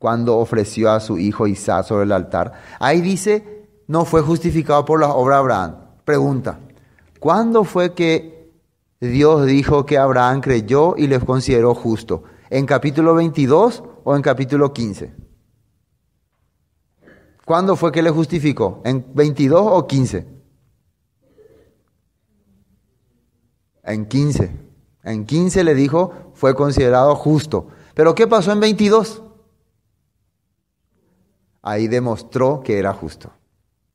cuando ofreció a su hijo Isaac sobre el altar? Ahí dice, no fue justificado por las obras Abraham. Pregunta, ¿cuándo fue que Dios dijo que Abraham creyó y les consideró justo? ¿En capítulo 22 o en capítulo 15? ¿Cuándo fue que le justificó? ¿En 22 o 15? En 15. En 15 le dijo, fue considerado justo. Pero ¿qué pasó en 22? Ahí demostró que era justo.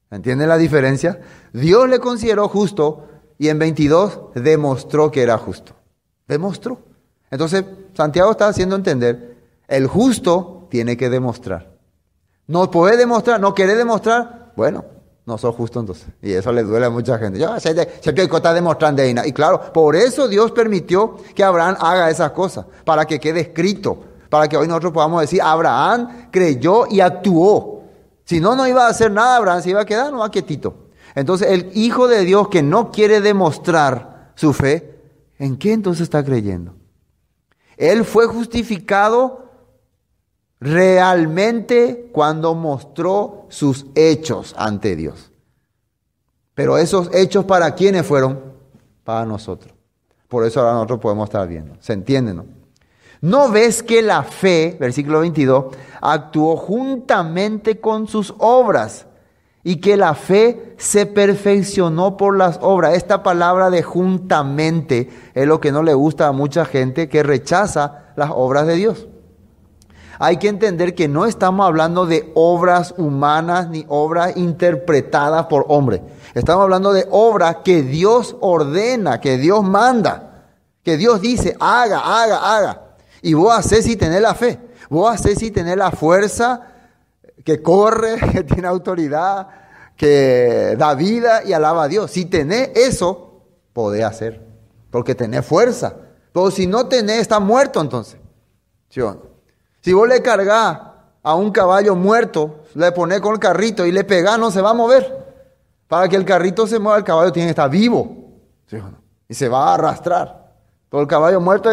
¿Entiende la diferencia? Dios le consideró justo y en 22 demostró que era justo. Demostró. Entonces, Santiago está haciendo entender, el justo tiene que demostrar. No puede demostrar, no quiere demostrar, bueno, no sos justo entonces. Y eso le duele a mucha gente. Yo, se, está demostrando de Y claro, por eso Dios permitió que Abraham haga esas cosas, para que quede escrito, para que hoy nosotros podamos decir, Abraham creyó y actuó. Si no, no iba a hacer nada, Abraham se iba a quedar, no quietito. Entonces, el Hijo de Dios que no quiere demostrar su fe, ¿en qué entonces está creyendo? Él fue justificado realmente cuando mostró sus hechos ante Dios. Pero esos hechos para quiénes fueron? Para nosotros. Por eso ahora nosotros podemos estar viendo. ¿Se entiende, no? ¿No ves que la fe, versículo 22, actuó juntamente con sus obras y que la fe se perfeccionó por las obras? Esta palabra de juntamente es lo que no le gusta a mucha gente que rechaza las obras de Dios hay que entender que no estamos hablando de obras humanas ni obras interpretadas por hombre. Estamos hablando de obras que Dios ordena, que Dios manda, que Dios dice, haga, haga, haga. Y vos haces si tenés la fe, vos haces si tenés la fuerza que corre, que tiene autoridad, que da vida y alaba a Dios. Si tenés eso, podés hacer, porque tenés fuerza. Pero si no tenés, está muerto entonces. Si vos le cargás a un caballo muerto, le pones con el carrito y le pegás, no se va a mover. Para que el carrito se mueva, el caballo tiene que estar vivo. Y se va a arrastrar. Todo el caballo muerto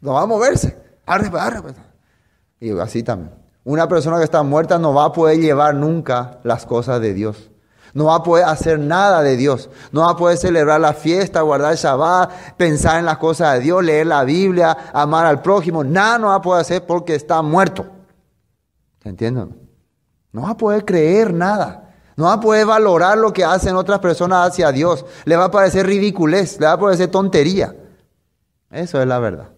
no va a moverse. Arre, pues, arre. Pues. Y así también. Una persona que está muerta no va a poder llevar nunca las cosas de Dios. No va a poder hacer nada de Dios. No va a poder celebrar la fiesta, guardar el Shabbat, pensar en las cosas de Dios, leer la Biblia, amar al prójimo. Nada no va a poder hacer porque está muerto. ¿entiendes? No va a poder creer nada. No va a poder valorar lo que hacen otras personas hacia Dios. Le va a parecer ridiculez, le va a parecer tontería. Eso es la verdad.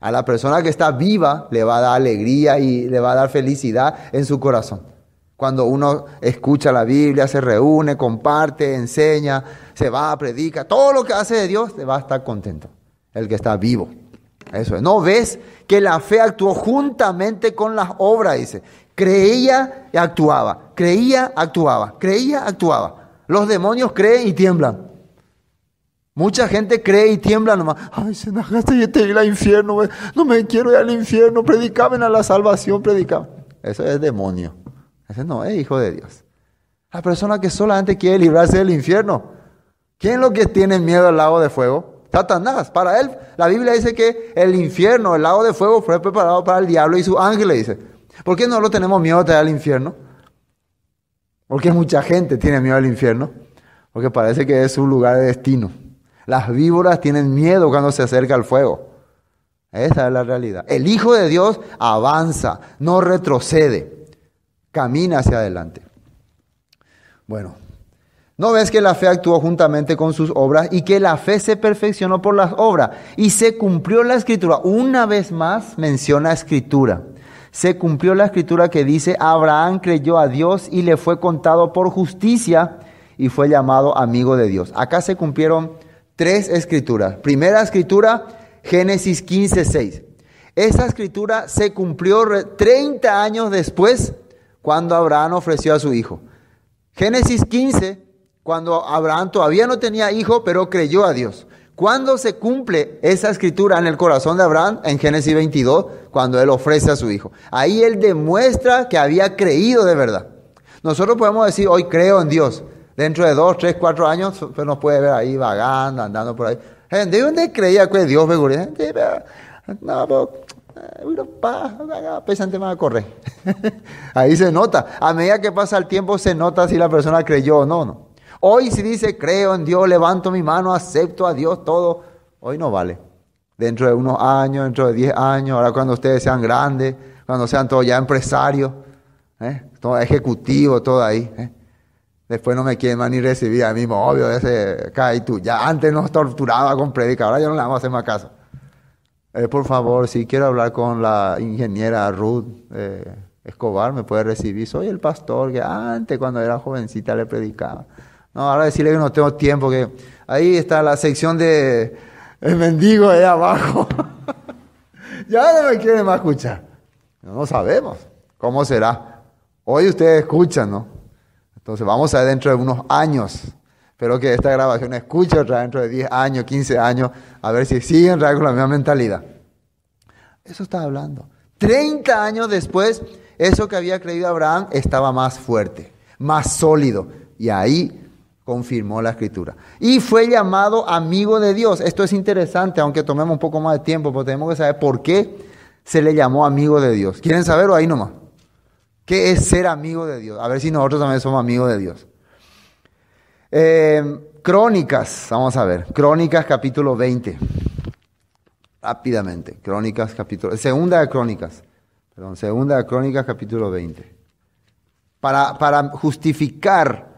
A la persona que está viva le va a dar alegría y le va a dar felicidad en su corazón. Cuando uno escucha la Biblia, se reúne, comparte, enseña, se va, predica, todo lo que hace de Dios, te va a estar contento. El que está vivo. Eso es. No ves que la fe actuó juntamente con las obras, dice. Creía y actuaba. Creía, actuaba. Creía, actuaba. Los demonios creen y tiemblan. Mucha gente cree y tiembla nomás. Ay, se najaste y te voy al infierno. No me quiero ir al infierno. Predicame a la salvación, predicamen. Eso es demonio. Ese no es hijo de Dios. La persona que solamente quiere librarse del infierno. ¿Quién es lo que tiene miedo al lago de fuego? Satanás. Para él, la Biblia dice que el infierno, el lago de fuego, fue preparado para el diablo y sus ángeles, dice. ¿Por qué no lo tenemos miedo traer al infierno? Porque mucha gente tiene miedo al infierno. Porque parece que es su lugar de destino. Las víboras tienen miedo cuando se acerca al fuego. Esa es la realidad. El Hijo de Dios avanza, no retrocede camina hacia adelante. Bueno, ¿no ves que la fe actuó juntamente con sus obras y que la fe se perfeccionó por las obras y se cumplió la escritura? Una vez más menciona escritura. Se cumplió la escritura que dice, Abraham creyó a Dios y le fue contado por justicia y fue llamado amigo de Dios. Acá se cumplieron tres escrituras. Primera escritura, Génesis 15, 6. Esa escritura se cumplió 30 años después cuando Abraham ofreció a su hijo. Génesis 15, cuando Abraham todavía no tenía hijo, pero creyó a Dios. ¿Cuándo se cumple esa escritura en el corazón de Abraham? En Génesis 22, cuando él ofrece a su hijo. Ahí él demuestra que había creído de verdad. Nosotros podemos decir, hoy creo en Dios. Dentro de dos, tres, cuatro años, pues nos puede ver ahí vagando, andando por ahí. ¿De dónde creía que Dios me No, pues, pesante va a correr. Ahí se nota. A medida que pasa el tiempo se nota si la persona creyó o no, Hoy si dice, creo en Dios, levanto mi mano, acepto a Dios todo, hoy no vale. Dentro de unos años, dentro de 10 años, ahora cuando ustedes sean grandes, cuando sean todos ya empresarios, ¿eh? todo ejecutivo, todo ahí. ¿eh? Después no me quieren más ni recibir a mí mismo, obvio, ese tú. Ya antes nos torturaba con predica, ahora ya no le vamos a hacer más caso. Eh, por favor, si quiero hablar con la ingeniera Ruth eh, Escobar, me puede recibir. Soy el pastor que antes, cuando era jovencita, le predicaba. No, ahora decirle que no tengo tiempo, que ahí está la sección de mendigo ahí abajo. ya no me quieren más escuchar. No, no sabemos cómo será. Hoy ustedes escuchan, ¿no? Entonces vamos a ver dentro de unos años Espero que esta grabación escuche otra dentro de 10 años, 15 años, a ver si siguen con la misma mentalidad. Eso está hablando. 30 años después, eso que había creído Abraham estaba más fuerte, más sólido. Y ahí confirmó la escritura. Y fue llamado amigo de Dios. Esto es interesante, aunque tomemos un poco más de tiempo, porque tenemos que saber por qué se le llamó amigo de Dios. ¿Quieren saberlo ahí nomás? ¿Qué es ser amigo de Dios? A ver si nosotros también somos amigos de Dios. Em, Crónicas, vamos a ver, Crónicas capítulo 20. Rápidamente, Crónicas capítulo, segunda de Crónicas, perdón, segunda de Crónicas capítulo 20. Para, para justificar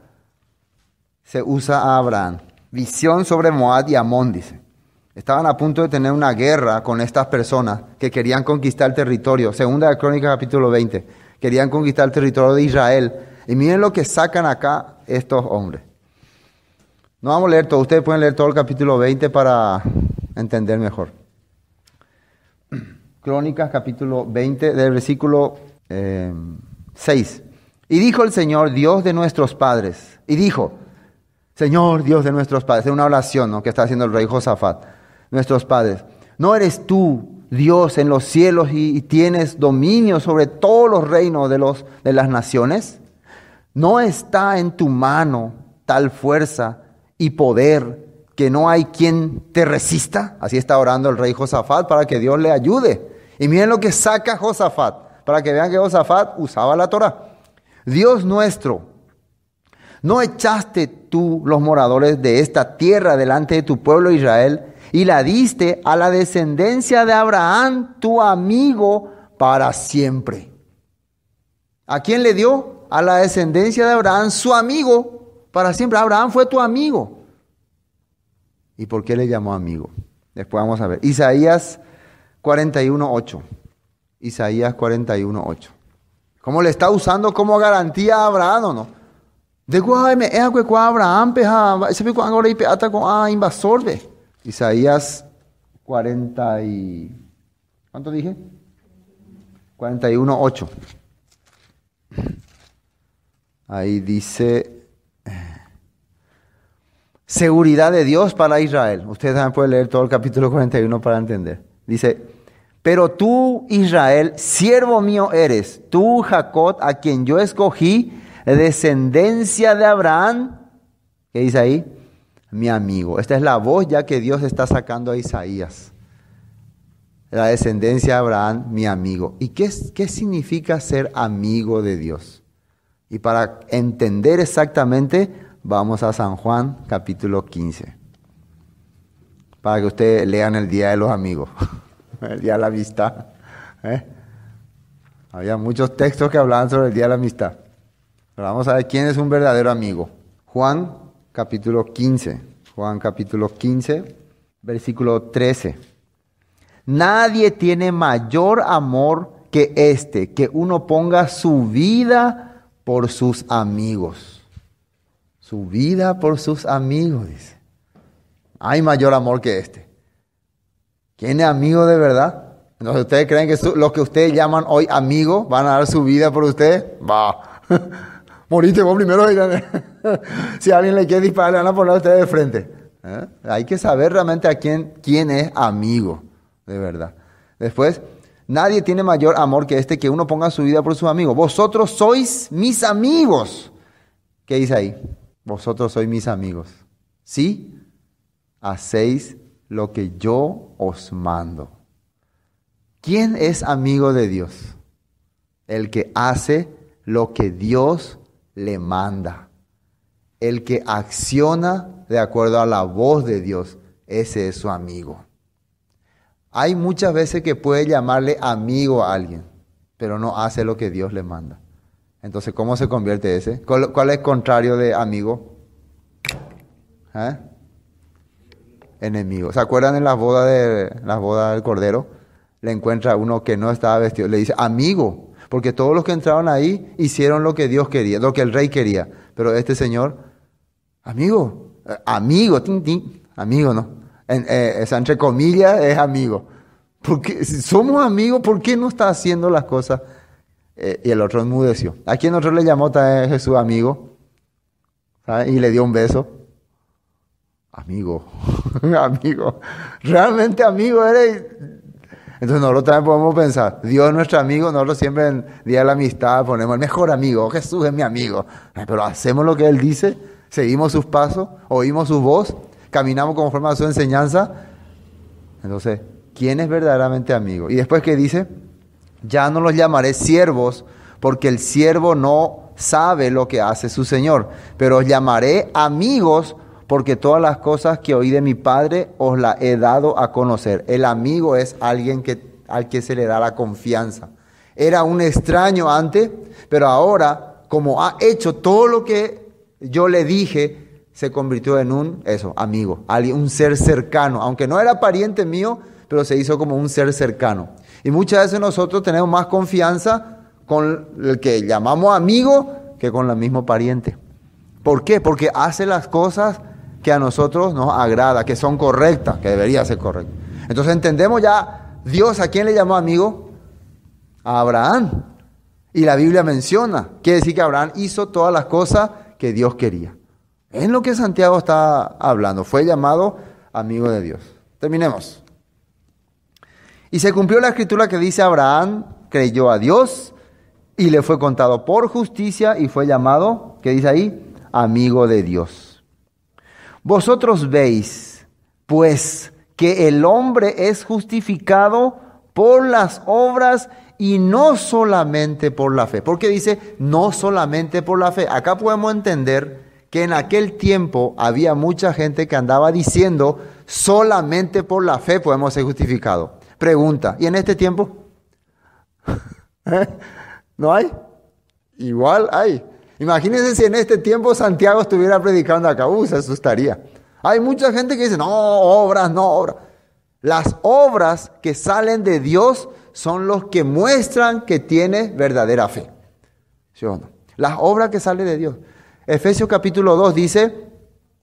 se usa a Abraham. Visión sobre Moab y Amón, dice. Estaban a punto de tener una guerra con estas personas que querían conquistar el territorio. Segunda de Crónicas capítulo 20. Querían conquistar el territorio de Israel. Y miren lo que sacan acá estos hombres. No vamos a leer todo, ustedes pueden leer todo el capítulo 20 para entender mejor. Crónicas capítulo 20 del versículo 6. Eh, y dijo el Señor, Dios de nuestros padres, y dijo, Señor, Dios de nuestros padres, es una oración ¿no? que está haciendo el rey Josafat, nuestros padres, ¿no eres tú Dios en los cielos y, tienes dominio sobre todos los reinos de, los, de las naciones? ¿No está en tu mano tal fuerza? y poder, que no hay quien te resista. Así está orando el rey Josafat para que Dios le ayude. Y miren lo que saca Josafat, para que vean que Josafat usaba la Torah. Dios nuestro, ¿no echaste tú los moradores de esta tierra delante de tu pueblo Israel y la diste a la descendencia de Abraham, tu amigo, para siempre? ¿A quién le dio? A la descendencia de Abraham, su amigo, para siempre. Abraham fue tu amigo. ¿Y por qué le llamó amigo? Después vamos a ver. Isaías 41.8. Isaías 41.8. ¿Cómo le está usando como garantía a Abraham o no? De guáeme, es Abraham, ese pico ahora y peata con a ah, invasor de. Isaías 40 ¿Cuánto dije? 41.8. Ahí dice seguridad de Dios para Israel. Ustedes también pueden leer todo el capítulo 41 para entender. Dice, pero tú, Israel, siervo mío eres, tú, Jacob, a quien yo escogí, descendencia de Abraham. ¿Qué dice ahí? Mi amigo. Esta es la voz ya que Dios está sacando a Isaías. La descendencia de Abraham, mi amigo. ¿Y qué, qué significa ser amigo de Dios? Y para entender exactamente, vamos a San Juan capítulo 15. Para que ustedes lean el Día de los Amigos, el Día de la Amistad. ¿eh? Había muchos textos que hablaban sobre el Día de la Amistad. Pero vamos a ver quién es un verdadero amigo. Juan capítulo 15. Juan capítulo 15, versículo 13. Nadie tiene mayor amor que este, que uno ponga su vida por sus amigos su vida por sus amigos, dice. Hay mayor amor que este. ¿Quién es amigo de verdad? no ¿ustedes creen que los que ustedes llaman hoy amigos van a dar su vida por ustedes? Va. Moriste vos primero. si alguien le quiere disparar, le van a poner a ustedes de frente. ¿Eh? Hay que saber realmente a quién, quién es amigo, de verdad. Después, nadie tiene mayor amor que este que uno ponga su vida por sus amigos. Vosotros sois mis amigos. ¿Qué dice ahí? Vosotros sois mis amigos. ¿Sí? Hacéis lo que yo os mando. ¿Quién es amigo de Dios? El que hace lo que Dios le manda. El que acciona de acuerdo a la voz de Dios, ese es su amigo. Hay muchas veces que puede llamarle amigo a alguien, pero no hace lo que Dios le manda. Entonces, ¿cómo se convierte ese? ¿Cuál, es el contrario de amigo? ¿Eh? Enemigo. ¿Se acuerdan en la boda de, boda del Cordero? Le encuentra uno que no estaba vestido. Le dice, amigo. Porque todos los que entraron ahí hicieron lo que Dios quería, lo que el rey quería. Pero este señor, amigo, eh, amigo, amigo, ¿no? Eh, entre comillas es amigo. Porque si somos amigos, ¿por qué no está haciendo las cosas? Eh, y el otro enmudeció. ¿A quién otro le llamó también eh, Jesús amigo? ¿Ah? Y le dio un beso. Amigo, amigo, realmente amigo eres. Entonces nosotros también podemos pensar, Dios es nuestro amigo, nosotros siempre en Día de la Amistad ponemos el mejor amigo, Jesús es mi amigo. Pero hacemos lo que Él dice, seguimos sus pasos, oímos su voz, caminamos conforme a su enseñanza. Entonces, ¿quién es verdaderamente amigo? Y después, ¿qué dice? Ya no los llamaré siervos, porque el siervo no sabe lo que hace su Señor, pero os llamaré amigos, porque todas las cosas que oí de mi Padre os las he dado a conocer. El amigo es alguien al que se le da la confianza. Era un extraño antes, pero ahora, como ha hecho todo lo que yo le dije, se convirtió en un, eso, amigo, un ser cercano, aunque no era pariente mío, pero se hizo como un ser cercano. Y muchas veces nosotros tenemos más confianza con el que llamamos amigo que con el mismo pariente. ¿Por qué? Porque hace las cosas que a nosotros nos agrada, que son correctas, que debería ser correcto. Entonces entendemos ya Dios a quién le llamó amigo? A Abraham. Y la Biblia menciona, quiere decir que Abraham hizo todas las cosas que Dios quería. Es lo que Santiago está hablando. Fue llamado amigo de Dios. Terminemos. Y se cumplió la escritura que dice Abraham creyó a Dios y le fue contado por justicia y fue llamado, ¿qué dice ahí? Amigo de Dios. Vosotros veis, pues, que el hombre es justificado por las obras y no solamente por la fe. Porque dice, no solamente por la fe. Acá podemos entender que en aquel tiempo había mucha gente que andaba diciendo, solamente por la fe podemos ser justificados. Pregunta, ¿y en este tiempo? ¿Eh? ¿No hay? Igual hay. Imagínense si en este tiempo Santiago estuviera predicando acá, uh, se asustaría. Hay mucha gente que dice, no, obras, no, obras. Las obras que salen de Dios son los que muestran que tiene verdadera fe. ¿Sí o no? Las obras que salen de Dios. Efesios capítulo 2 dice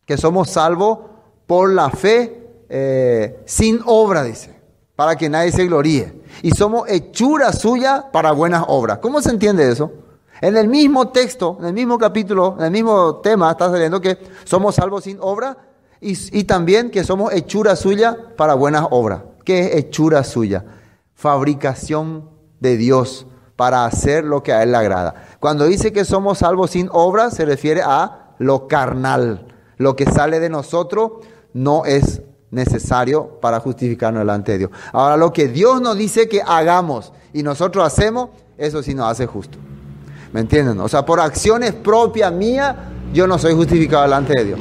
que somos salvos por la fe eh, sin obra, dice para que nadie se gloríe. Y somos hechura suya para buenas obras. ¿Cómo se entiende eso? En el mismo texto, en el mismo capítulo, en el mismo tema, está saliendo que somos salvos sin obra y, también que somos hechura suya para buenas obras. ¿Qué es hechura suya? Fabricación de Dios para hacer lo que a Él le agrada. Cuando dice que somos salvos sin obra, se refiere a lo carnal. Lo que sale de nosotros no es necesario para justificarnos delante de Dios. Ahora, lo que Dios nos dice que hagamos y nosotros hacemos, eso sí nos hace justo. ¿Me entienden? O sea, por acciones propias mías, yo no soy justificado delante de Dios.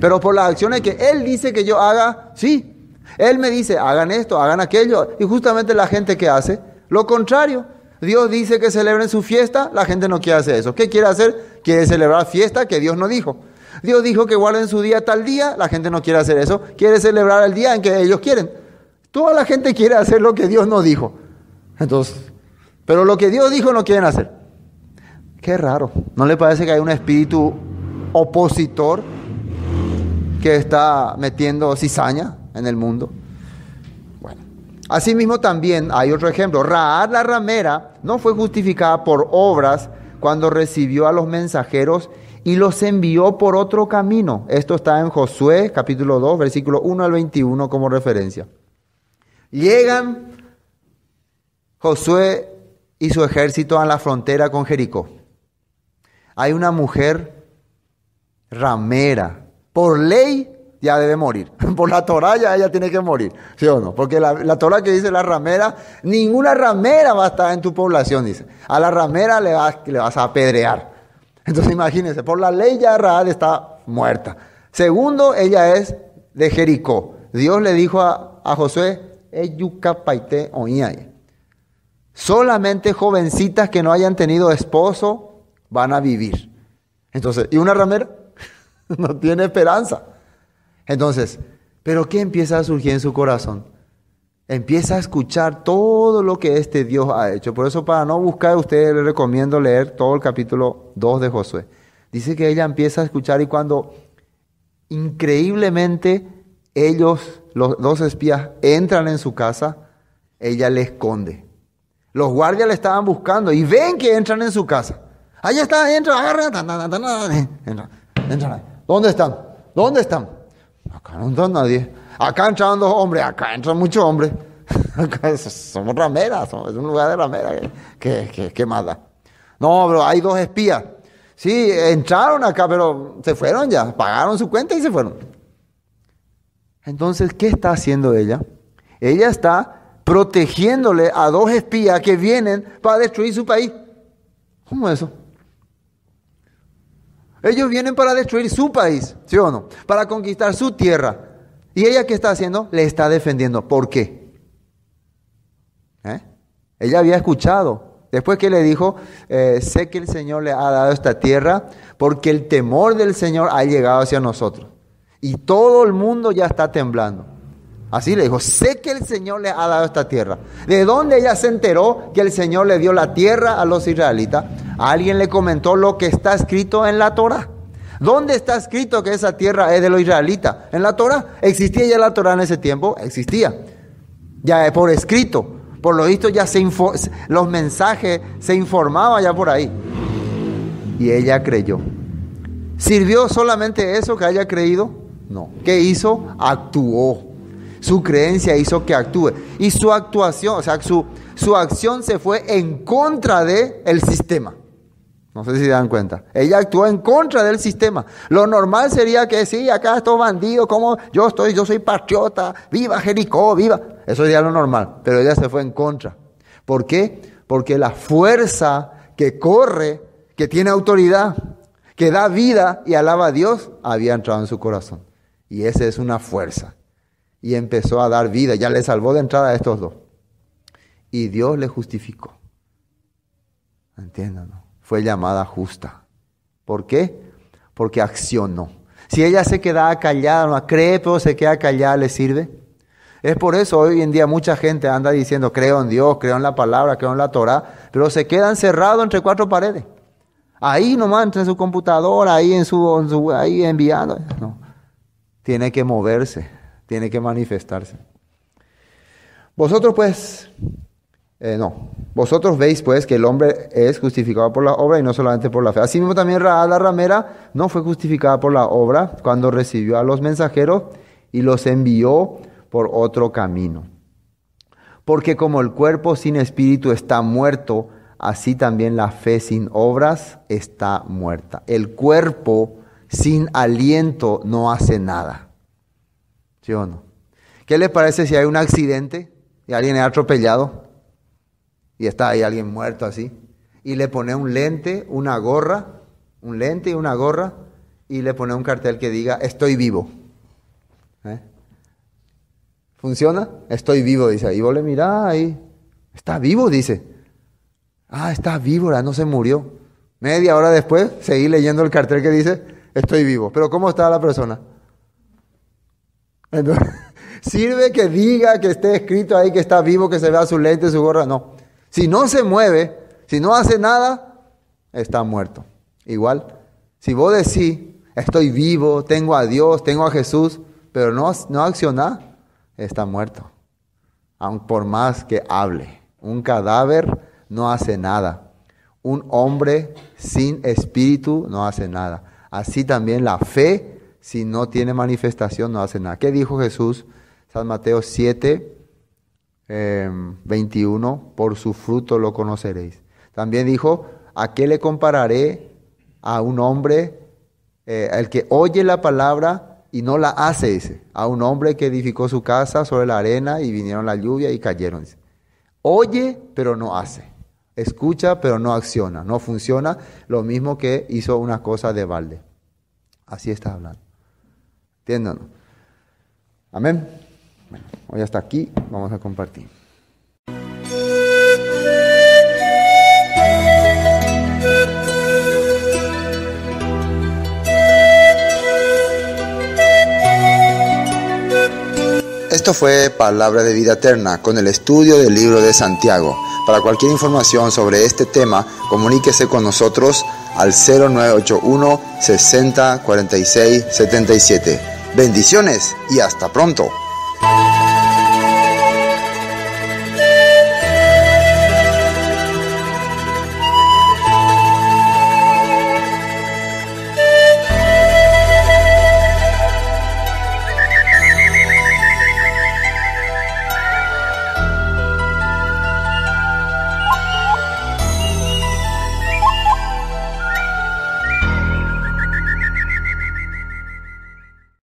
Pero por las acciones que Él dice que yo haga, sí. Él me dice, hagan esto, hagan aquello. Y justamente la gente que hace lo contrario. Dios dice que celebren su fiesta, la gente no quiere hacer eso. ¿Qué quiere hacer? Quiere celebrar fiesta que Dios no dijo. Dios dijo que guarden su día tal día, la gente no quiere hacer eso, quiere celebrar el día en que ellos quieren. Toda la gente quiere hacer lo que Dios no dijo. Entonces, pero lo que Dios dijo no quieren hacer. Qué raro. ¿No le parece que hay un espíritu opositor que está metiendo cizaña en el mundo? Bueno, asimismo también hay otro ejemplo. Raad la ramera no fue justificada por obras cuando recibió a los mensajeros y los envió por otro camino. Esto está en Josué capítulo 2, versículo 1 al 21 como referencia. Llegan Josué y su ejército a la frontera con Jericó. Hay una mujer ramera. Por ley ya debe morir. Por la Torah ya ella tiene que morir. ¿Sí o no? Porque la, la Torah que dice la ramera, ninguna ramera va a estar en tu población, dice. A la ramera le le vas a apedrear. Entonces imagínense, por la ley ya Raad está muerta. Segundo, ella es de Jericó. Dios le dijo a, a Josué, Solamente jovencitas que no hayan tenido esposo van a vivir. Entonces, ¿y una ramera? no tiene esperanza. Entonces, ¿pero qué empieza a surgir en su corazón? Empieza a escuchar todo lo que este Dios ha hecho. Por eso para no buscar, ustedes les recomiendo leer todo el capítulo 2 de Josué. Dice que ella empieza a escuchar y cuando increíblemente ellos, los dos espías, entran en su casa, ella le esconde. Los guardias le estaban buscando y ven que entran en su casa. Allá está, entra, agarra, entra, entra. ¿Dónde están? ¿Dónde están? Acá no está nadie. Acá entraron dos hombres, acá entran muchos hombres. somos rameras, es un lugar de rameras. que, que, que No, pero hay dos espías. Sí, entraron acá, pero se fueron ya. Pagaron su cuenta y se fueron. Entonces, ¿qué está haciendo ella? Ella está protegiéndole a dos espías que vienen para destruir su país. ¿Cómo eso? Ellos vienen para destruir su país, ¿sí o no? Para conquistar su tierra. ¿Y ella qué está haciendo? Le está defendiendo. ¿Por qué? ¿Eh? Ella había escuchado. Después que le dijo, eh, sé que el Señor le ha dado esta tierra porque el temor del Señor ha llegado hacia nosotros. Y todo el mundo ya está temblando. Así le dijo, sé que el Señor le ha dado esta tierra. ¿De dónde ella se enteró que el Señor le dio la tierra a los israelitas? Alguien le comentó lo que está escrito en la Torah. ¿Dónde está escrito que esa tierra es de los israelitas? En la Torah. ¿Existía ya la Torah en ese tiempo? Existía. Ya por escrito. Por lo visto ya se los mensajes se informaban ya por ahí. Y ella creyó. ¿Sirvió solamente eso que haya creído? No. ¿Qué hizo? Actuó. Su creencia hizo que actúe. Y su actuación, o sea, su, su acción se fue en contra del el sistema. No sé si se dan cuenta. Ella actuó en contra del sistema. Lo normal sería que sí, acá estos bandidos, como yo estoy, yo soy patriota, viva Jericó, viva. Eso sería lo normal. Pero ella se fue en contra. ¿Por qué? Porque la fuerza que corre, que tiene autoridad, que da vida y alaba a Dios, había entrado en su corazón. Y esa es una fuerza. Y empezó a dar vida. Ya le salvó de entrada a estos dos. Y Dios le justificó. Entiéndanos fue llamada justa. ¿Por qué? Porque accionó. Si ella se quedaba callada, no cree, pero se queda callada, ¿le sirve? Es por eso hoy en día mucha gente anda diciendo, creo en Dios, creo en la palabra, creo en la Torah, pero se queda encerrado entre cuatro paredes. Ahí nomás, en su computadora, ahí, en su, en ahí enviando. No. Tiene que moverse, tiene que manifestarse. Vosotros pues eh, no. Vosotros veis pues que el hombre es justificado por la obra y no solamente por la fe. Asimismo también Raad la ramera no fue justificada por la obra cuando recibió a los mensajeros y los envió por otro camino. Porque como el cuerpo sin espíritu está muerto, así también la fe sin obras está muerta. El cuerpo sin aliento no hace nada. ¿Sí o no? ¿Qué les parece si hay un accidente y alguien es atropellado? y está ahí alguien muerto así, y le pone un lente, una gorra, un lente y una gorra, y le pone un cartel que diga, estoy vivo. ¿Eh? ¿Funciona? Estoy vivo, dice. Y vos le ahí, está vivo, dice. Ah, está víbora, no se murió. Media hora después, seguí leyendo el cartel que dice, estoy vivo. Pero ¿cómo está la persona? ¿sirve que diga que esté escrito ahí que está vivo, que se vea su lente, su gorra? No. Si no se mueve, si no hace nada, está muerto. Igual, si vos decís, estoy vivo, tengo a Dios, tengo a Jesús, pero no, no acciona, está muerto. Aun por más que hable, un cadáver no hace nada. Un hombre sin espíritu no hace nada. Así también la fe, si no tiene manifestación, no hace nada. ¿Qué dijo Jesús? San Mateo 7, 21, em, por su fruto lo conoceréis. También dijo, ¿a qué le compararé a un hombre, el eh, que oye la palabra y no la hace? Dice, a un hombre que edificó su casa sobre la arena y vinieron la lluvia y cayeron. Oye, pero no hace. Escucha, pero no acciona. No funciona lo mismo que hizo una cosa de balde. Así está hablando. Entiéndanos. Amén. Bueno, hoy hasta aquí vamos a compartir. Esto fue Palabra de Vida Eterna con el estudio del libro de Santiago. Para cualquier información sobre este tema, comuníquese con nosotros al 0981 60 77. Bendiciones y hasta pronto.